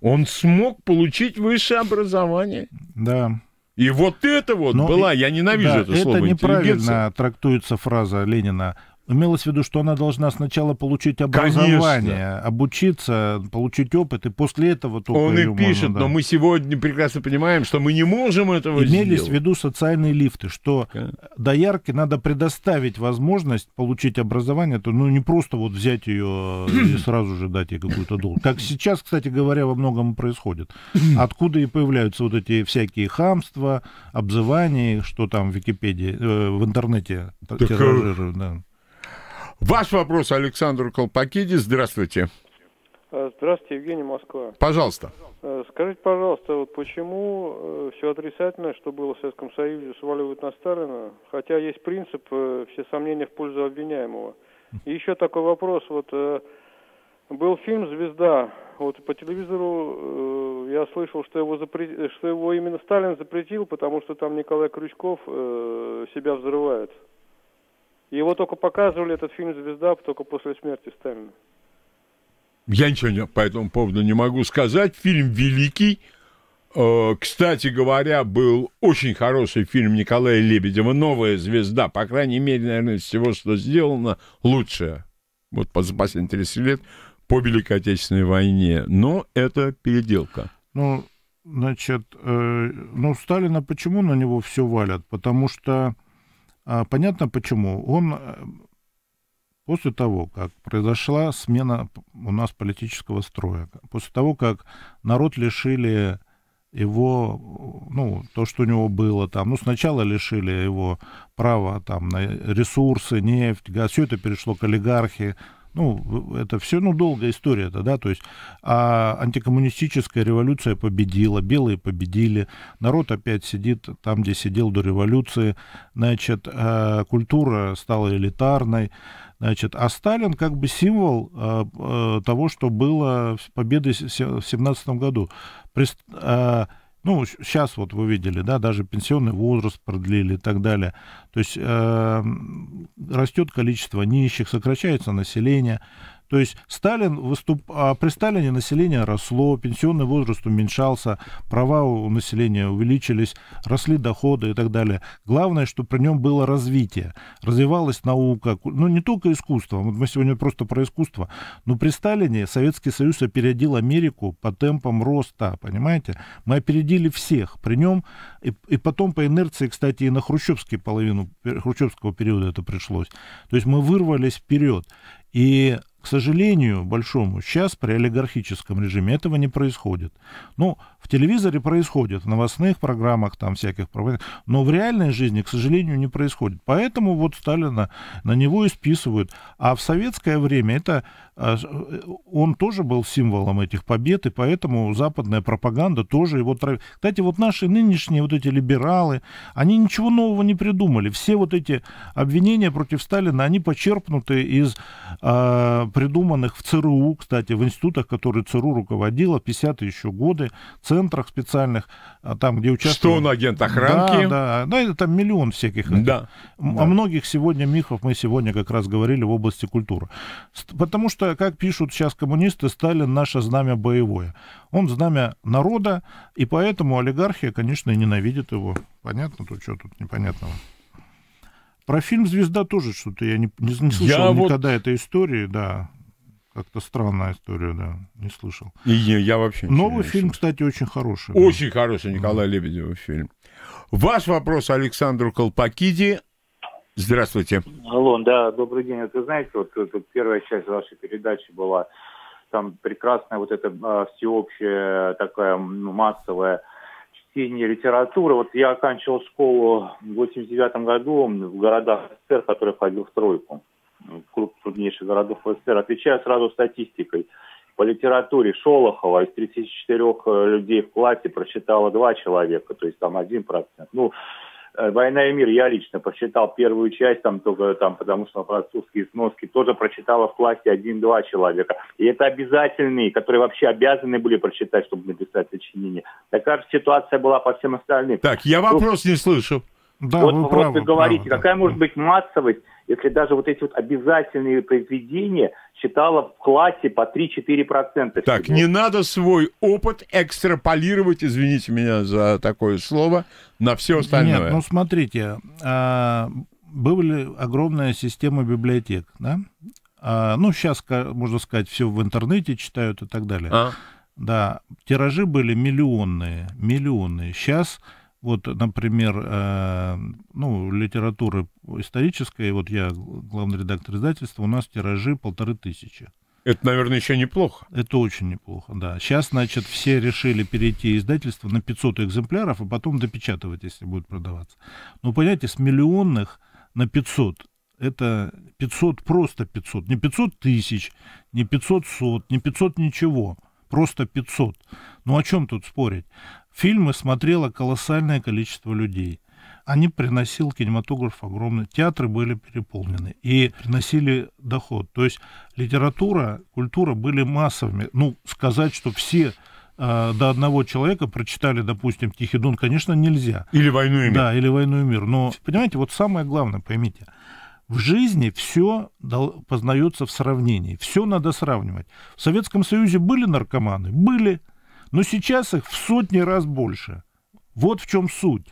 Он смог получить высшее образование. Да. И вот это вот Но была, и, я ненавижу да, это слово. Это неправильно трактуется фраза Ленина Имелось в виду, что она должна сначала получить образование, Конечно. обучиться, получить опыт, и после этого только Он и пишет, можно, да. но мы сегодня прекрасно понимаем, что мы не можем этого Имелись сделать. Имелись в виду социальные лифты, что okay. доярке надо предоставить возможность получить образование, то ну не просто вот взять ее и сразу же дать ей какую-то долю. Как сейчас, кстати говоря, во многом происходит. Откуда и появляются вот эти всякие хамства, обзывания, что там в Википедии, э, в интернете так, э, тиражируют. Да. Ваш вопрос Александру Колпакиде. Здравствуйте. Э, здравствуйте, Евгений Москва. Пожалуйста. Э, скажите, пожалуйста, вот почему э, все отрицательное, что было в Советском Союзе, сваливают на Сталина, хотя есть принцип все сомнения в пользу обвиняемого. И еще такой вопрос, вот был фильм «Звезда», вот по телевизору э, я слышал, что его, запре... что его именно Сталин запретил, потому что там Николай Крючков э, себя взрывает. Его только показывали, этот фильм «Звезда», только после смерти Сталина. Я ничего по этому поводу не могу сказать. Фильм великий. Э, кстати говоря, был очень хороший фильм Николая Лебедева «Новая звезда». По крайней мере, наверное, из всего, что сделано, лучшее. Вот по последние 30 лет по Великой Отечественной войне. Но это переделка. Ну, значит, э, ну, Сталина почему на него все валят? Потому что а понятно почему. Он э, после того, как произошла смена у нас политического строя, после того, как народ лишили его, ну, то, что у него было там, ну, сначала лишили его права там на ресурсы, нефть, газ, все это перешло к олигархии, ну, это все, ну, долгая история это да, то есть а антикоммунистическая революция победила, белые победили, народ опять сидит там, где сидел до революции, значит, э, культура стала элитарной, значит, а Сталин как бы символ э, э, того, что было победы в 17 году. Ну, сейчас вот вы видели, да, даже пенсионный возраст продлили и так далее. То есть э, эм, растет количество нищих, сокращается население. То есть Сталин выступ... А при Сталине население росло, пенсионный возраст уменьшался, права у населения увеличились, росли доходы и так далее. Главное, что при нем было развитие. Развивалась наука, ну не только искусство, мы сегодня просто про искусство, но при Сталине Советский Союз опередил Америку по темпам роста, понимаете? Мы опередили всех при нем, и, и потом по инерции, кстати, и на хрущевский половину, хрущевского периода это пришлось. То есть мы вырвались вперед. И к сожалению, большому, сейчас при олигархическом режиме этого не происходит. Ну, в телевизоре происходит, в новостных программах там всяких, но в реальной жизни, к сожалению, не происходит. Поэтому вот Сталина на него и списывают. А в советское время это, а, э, он тоже был символом этих побед, и поэтому западная пропаганда тоже его травит. Кстати, вот наши нынешние вот эти либералы, они ничего нового не придумали. Все вот эти обвинения против Сталина, они почерпнуты из а, придуманных в ЦРУ, кстати, в институтах, которые ЦРУ руководила, 50-е еще годы, центрах специальных, а, там, где участвовали... Что он ну, агент охранки? Да, да, да, ну, это там миллион всяких. Да. О да. многих сегодня мифов мы сегодня как раз говорили в области культуры. Потому что, как пишут сейчас коммунисты, Сталин наше знамя боевое. Он знамя народа, и поэтому олигархия, конечно, ненавидит его. Понятно тут, что тут непонятного? Про фильм «Звезда» тоже что-то я не, не, не слышал я никогда вот... этой истории, да. Как-то странная история, да, не слышал. И я вообще Новый не фильм, кстати, очень хороший. Очень да. хороший Николай да. Лебедева фильм. Ваш вопрос Александру Колпакиди. Здравствуйте. Алло, да, добрый день. Вот, вы знаете, вот, вот первая часть вашей передачи была, там прекрасная вот эта а, всеобщая такая массовая чтение литературы. Вот я оканчивал школу в 89 году в городах СССР, который входил в тройку. Клуб крупнейших городов СССР. Отвечаю сразу статистикой. По литературе Шолохова из 34 э, людей в классе прочитало два человека, то есть там один процент. Ну, Э, «Война и мир» я лично прочитал первую часть, там только там, потому что французские сноски тоже прочитала в классе один-два человека. И это обязательные, которые вообще обязаны были прочитать, чтобы написать сочинение. Такая же ситуация была по всем остальным. Так, я ну, вопрос ну, не слышу. Да, вот вы, вот правы, вы говорите, правы, какая да. может быть массовость, если даже вот эти вот обязательные произведения читала в классе по 3-4%. Так, не надо свой опыт экстраполировать, извините меня за такое слово, на все остальное. Нет, ну смотрите, а, была огромная система библиотек, да? А, ну, сейчас, можно сказать, все в интернете читают и так далее. А? Да, тиражи были миллионные, миллионные. Сейчас вот, например, э, ну, литературы исторической, вот я главный редактор издательства, у нас тиражи полторы тысячи. Это, наверное, еще неплохо. Это очень неплохо, да. Сейчас, значит, все решили перейти издательство на 500 экземпляров, а потом допечатывать, если будет продаваться. Но, ну, понимаете, с миллионных на 500 это 500, просто 500. Не 500 тысяч, не 500 сот, не 500 ничего. Просто 500. Ну о чем тут спорить? Фильмы смотрело колоссальное количество людей. Они приносил кинематограф огромный. Театры были переполнены и приносили доход. То есть литература, культура были массовыми. Ну, сказать, что все э, до одного человека прочитали, допустим, «Тихий Дун, конечно, нельзя. Или «Войну и мир». Да, или «Войну и мир». Но, понимаете, вот самое главное, поймите, в жизни все познается в сравнении, все надо сравнивать. В Советском Союзе были наркоманы? Были. Но сейчас их в сотни раз больше. Вот в чем суть.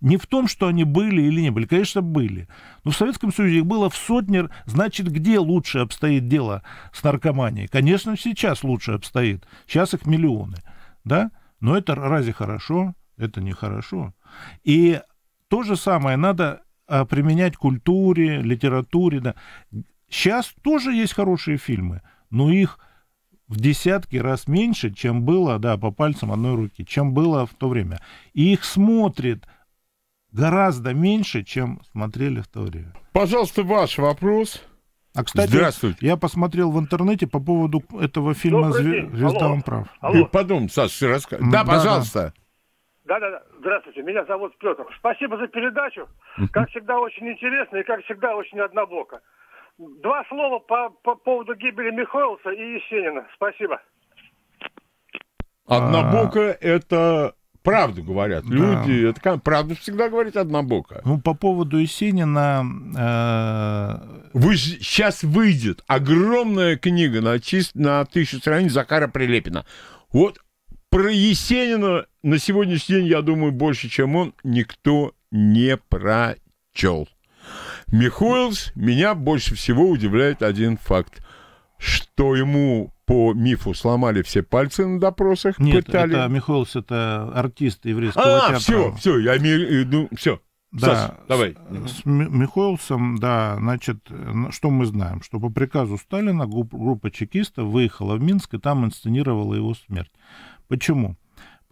Не в том, что они были или не были. Конечно, были. Но в Советском Союзе их было в сотни. Значит, где лучше обстоит дело с наркоманией? Конечно, сейчас лучше обстоит. Сейчас их миллионы. Да? Но это разве хорошо? Это нехорошо. И то же самое надо а, применять культуре, литературе. Да. Сейчас тоже есть хорошие фильмы, но их в десятки раз меньше, чем было, да, по пальцам одной руки, чем было в то время. И их смотрит гораздо меньше, чем смотрели в то время. Пожалуйста, ваш вопрос. А, кстати, Здравствуйте. я посмотрел в интернете по поводу этого фильма Добрый «Звезда вам прав». Алло. Потом, Саша, расскажи. Да, да, пожалуйста. Да-да-да. Здравствуйте, меня зовут Петр. Спасибо за передачу. Как всегда, очень интересно и, как всегда, очень однобоко. Два слова по, по поводу гибели Михайловса и Есенина. Спасибо. Однобоко а. это правду говорят люди. Да. Это правду всегда говорить однобоко. Ну, по поводу Есенина... Э... Вы, сейчас выйдет огромная книга на, чист, на тысячу страниц Захара Прилепина. Вот про Есенина на сегодняшний день, я думаю, больше, чем он, никто не прочел. Михоэлс меня больше всего удивляет один факт, что ему по мифу сломали все пальцы на допросах, Нет, пытали. это Михоэлс, это артист еврейского а, театра. А, все, все, я имею, все. Да, Саш, давай. С Михоэлсом, да, значит, ну, что мы знаем? Что по приказу Сталина группа чекистов выехала в Минск и там инсценировала его смерть. Почему?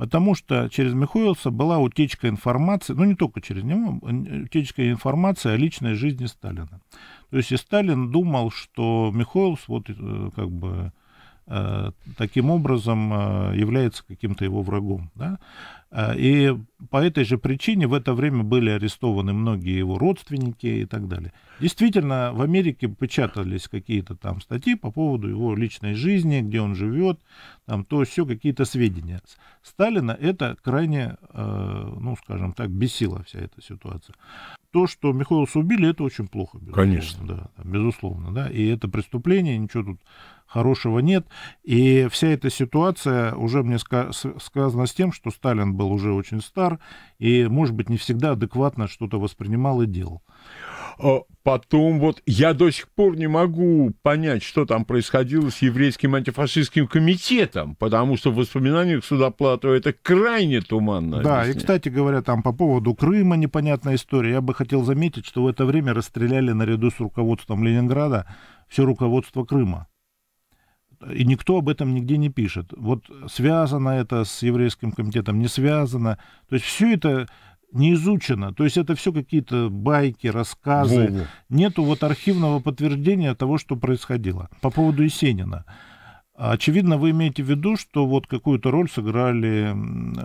Потому что через Михоилса была утечка информации, ну не только через него, утечка информации о личной жизни Сталина. То есть и Сталин думал, что Михоилс вот э, как бы Э, таким образом э, является каким-то его врагом. Да? Э, и по этой же причине в это время были арестованы многие его родственники и так далее. Действительно, в Америке печатались какие-то там статьи по поводу его личной жизни, где он живет, там то все какие-то сведения. Сталина это крайне, ну скажем так, бесила вся эта ситуация. То, что Михаила убили, это очень плохо. Безусловно, Конечно. Да, безусловно, да. И это преступление, ничего тут хорошего нет. И вся эта ситуация уже мне сказана с тем, что Сталин был уже очень стар и, может быть, не всегда адекватно что-то воспринимал и делал. А потом вот я до сих пор не могу понять, что там происходило с еврейским антифашистским комитетом, потому что в воспоминаниях Судоплатова это крайне туманно. Да, объяснение. и, кстати говоря, там по поводу Крыма непонятная история. Я бы хотел заметить, что в это время расстреляли наряду с руководством Ленинграда все руководство Крыма и никто об этом нигде не пишет. Вот связано это с еврейским комитетом, не связано. То есть все это не изучено. То есть это все какие-то байки, рассказы. Во-во. Нету вот архивного подтверждения того, что происходило. По поводу Есенина. Очевидно, вы имеете в виду, что вот какую-то роль сыграли...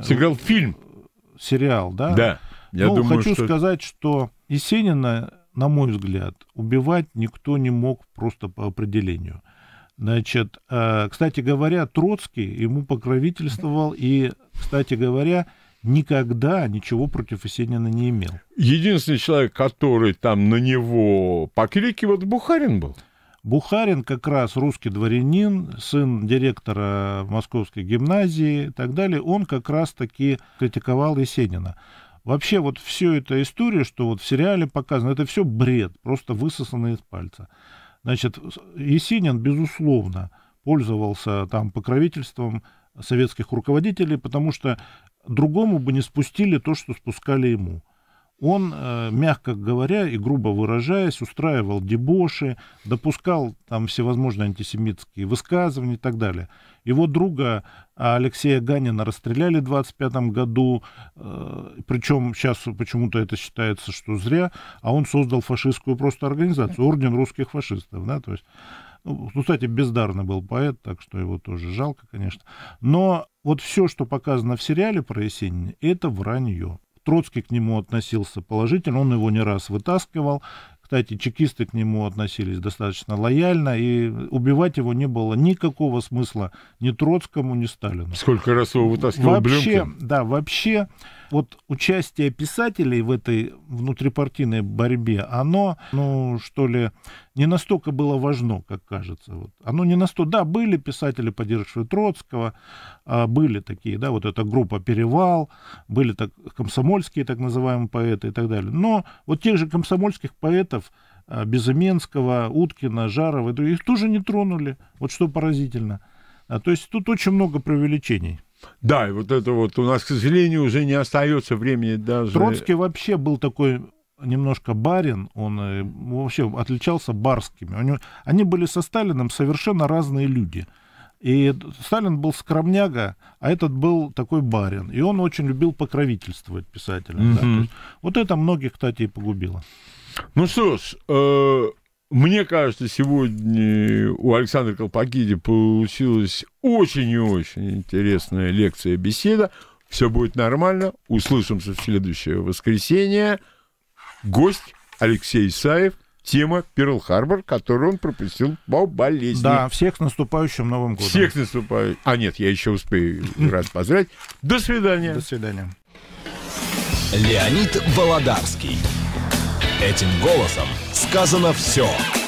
Сыграл фильм. Сериал, да? Да. Я ну, думаю, хочу что... сказать, что Есенина, на мой взгляд, убивать никто не мог просто по определению. Значит, э, кстати говоря, Троцкий ему покровительствовал и, кстати говоря, никогда ничего против Есенина не имел. Единственный человек, который там на него покрикивал, Бухарин был. Бухарин как раз русский дворянин, сын директора Московской гимназии и так далее, он как раз-таки критиковал Есенина. Вообще вот всю эта история, что вот в сериале показано, это все бред, просто высосанное из пальца. Значит, Есенин, безусловно, пользовался там покровительством советских руководителей, потому что другому бы не спустили то, что спускали ему он, э, мягко говоря и грубо выражаясь, устраивал дебоши, допускал там всевозможные антисемитские высказывания и так далее. Его друга а, Алексея Ганина расстреляли в 25 году, э, причем сейчас почему-то это считается, что зря, а он создал фашистскую просто организацию, Орден русских фашистов, да, то есть ну, ну кстати, бездарный был поэт, так что его тоже жалко, конечно. Но вот все, что показано в сериале про Есенина, это вранье. Троцкий к нему относился положительно, он его не раз вытаскивал. Кстати, чекисты к нему относились достаточно лояльно, и убивать его не было никакого смысла ни Троцкому, ни Сталину. Сколько раз его вытаскивал вообще, Блюмкин? Да, вообще вот участие писателей в этой внутрипартийной борьбе, оно, ну, что ли, не настолько было важно, как кажется. Вот. Оно не настолько... Да, были писатели, поддерживающие Троцкого, а, были такие, да, вот эта группа «Перевал», были так, комсомольские так называемые поэты и так далее. Но вот тех же комсомольских поэтов а, Безыменского, Уткина, Жарова, их тоже не тронули, вот что поразительно. А, то есть тут очень много преувеличений. Да, и вот это вот у нас, к сожалению, уже не остается времени даже. Троцкий вообще был такой немножко барин, он э, вообще отличался барскими. Него, они были со Сталиным совершенно разные люди. И Сталин был скромняга, а этот был такой барин. И он очень любил покровительствовать писателям. Mm-hmm. Да. вот это многих, кстати, и погубило. Ну что ж, э, мне кажется, сегодня у Александра Колпакиди получилась очень и очень интересная лекция, беседа. Все будет нормально. Услышимся в следующее воскресенье. Гость Алексей Исаев. Тема Перл-Харбор, которую он пропустил по болезни. Да, всех с наступающим Новым годом. Всех с наступающим. А нет, я еще успею раз поздравить. До свидания. До свидания. Леонид Володарский. Этим голосом сказано все.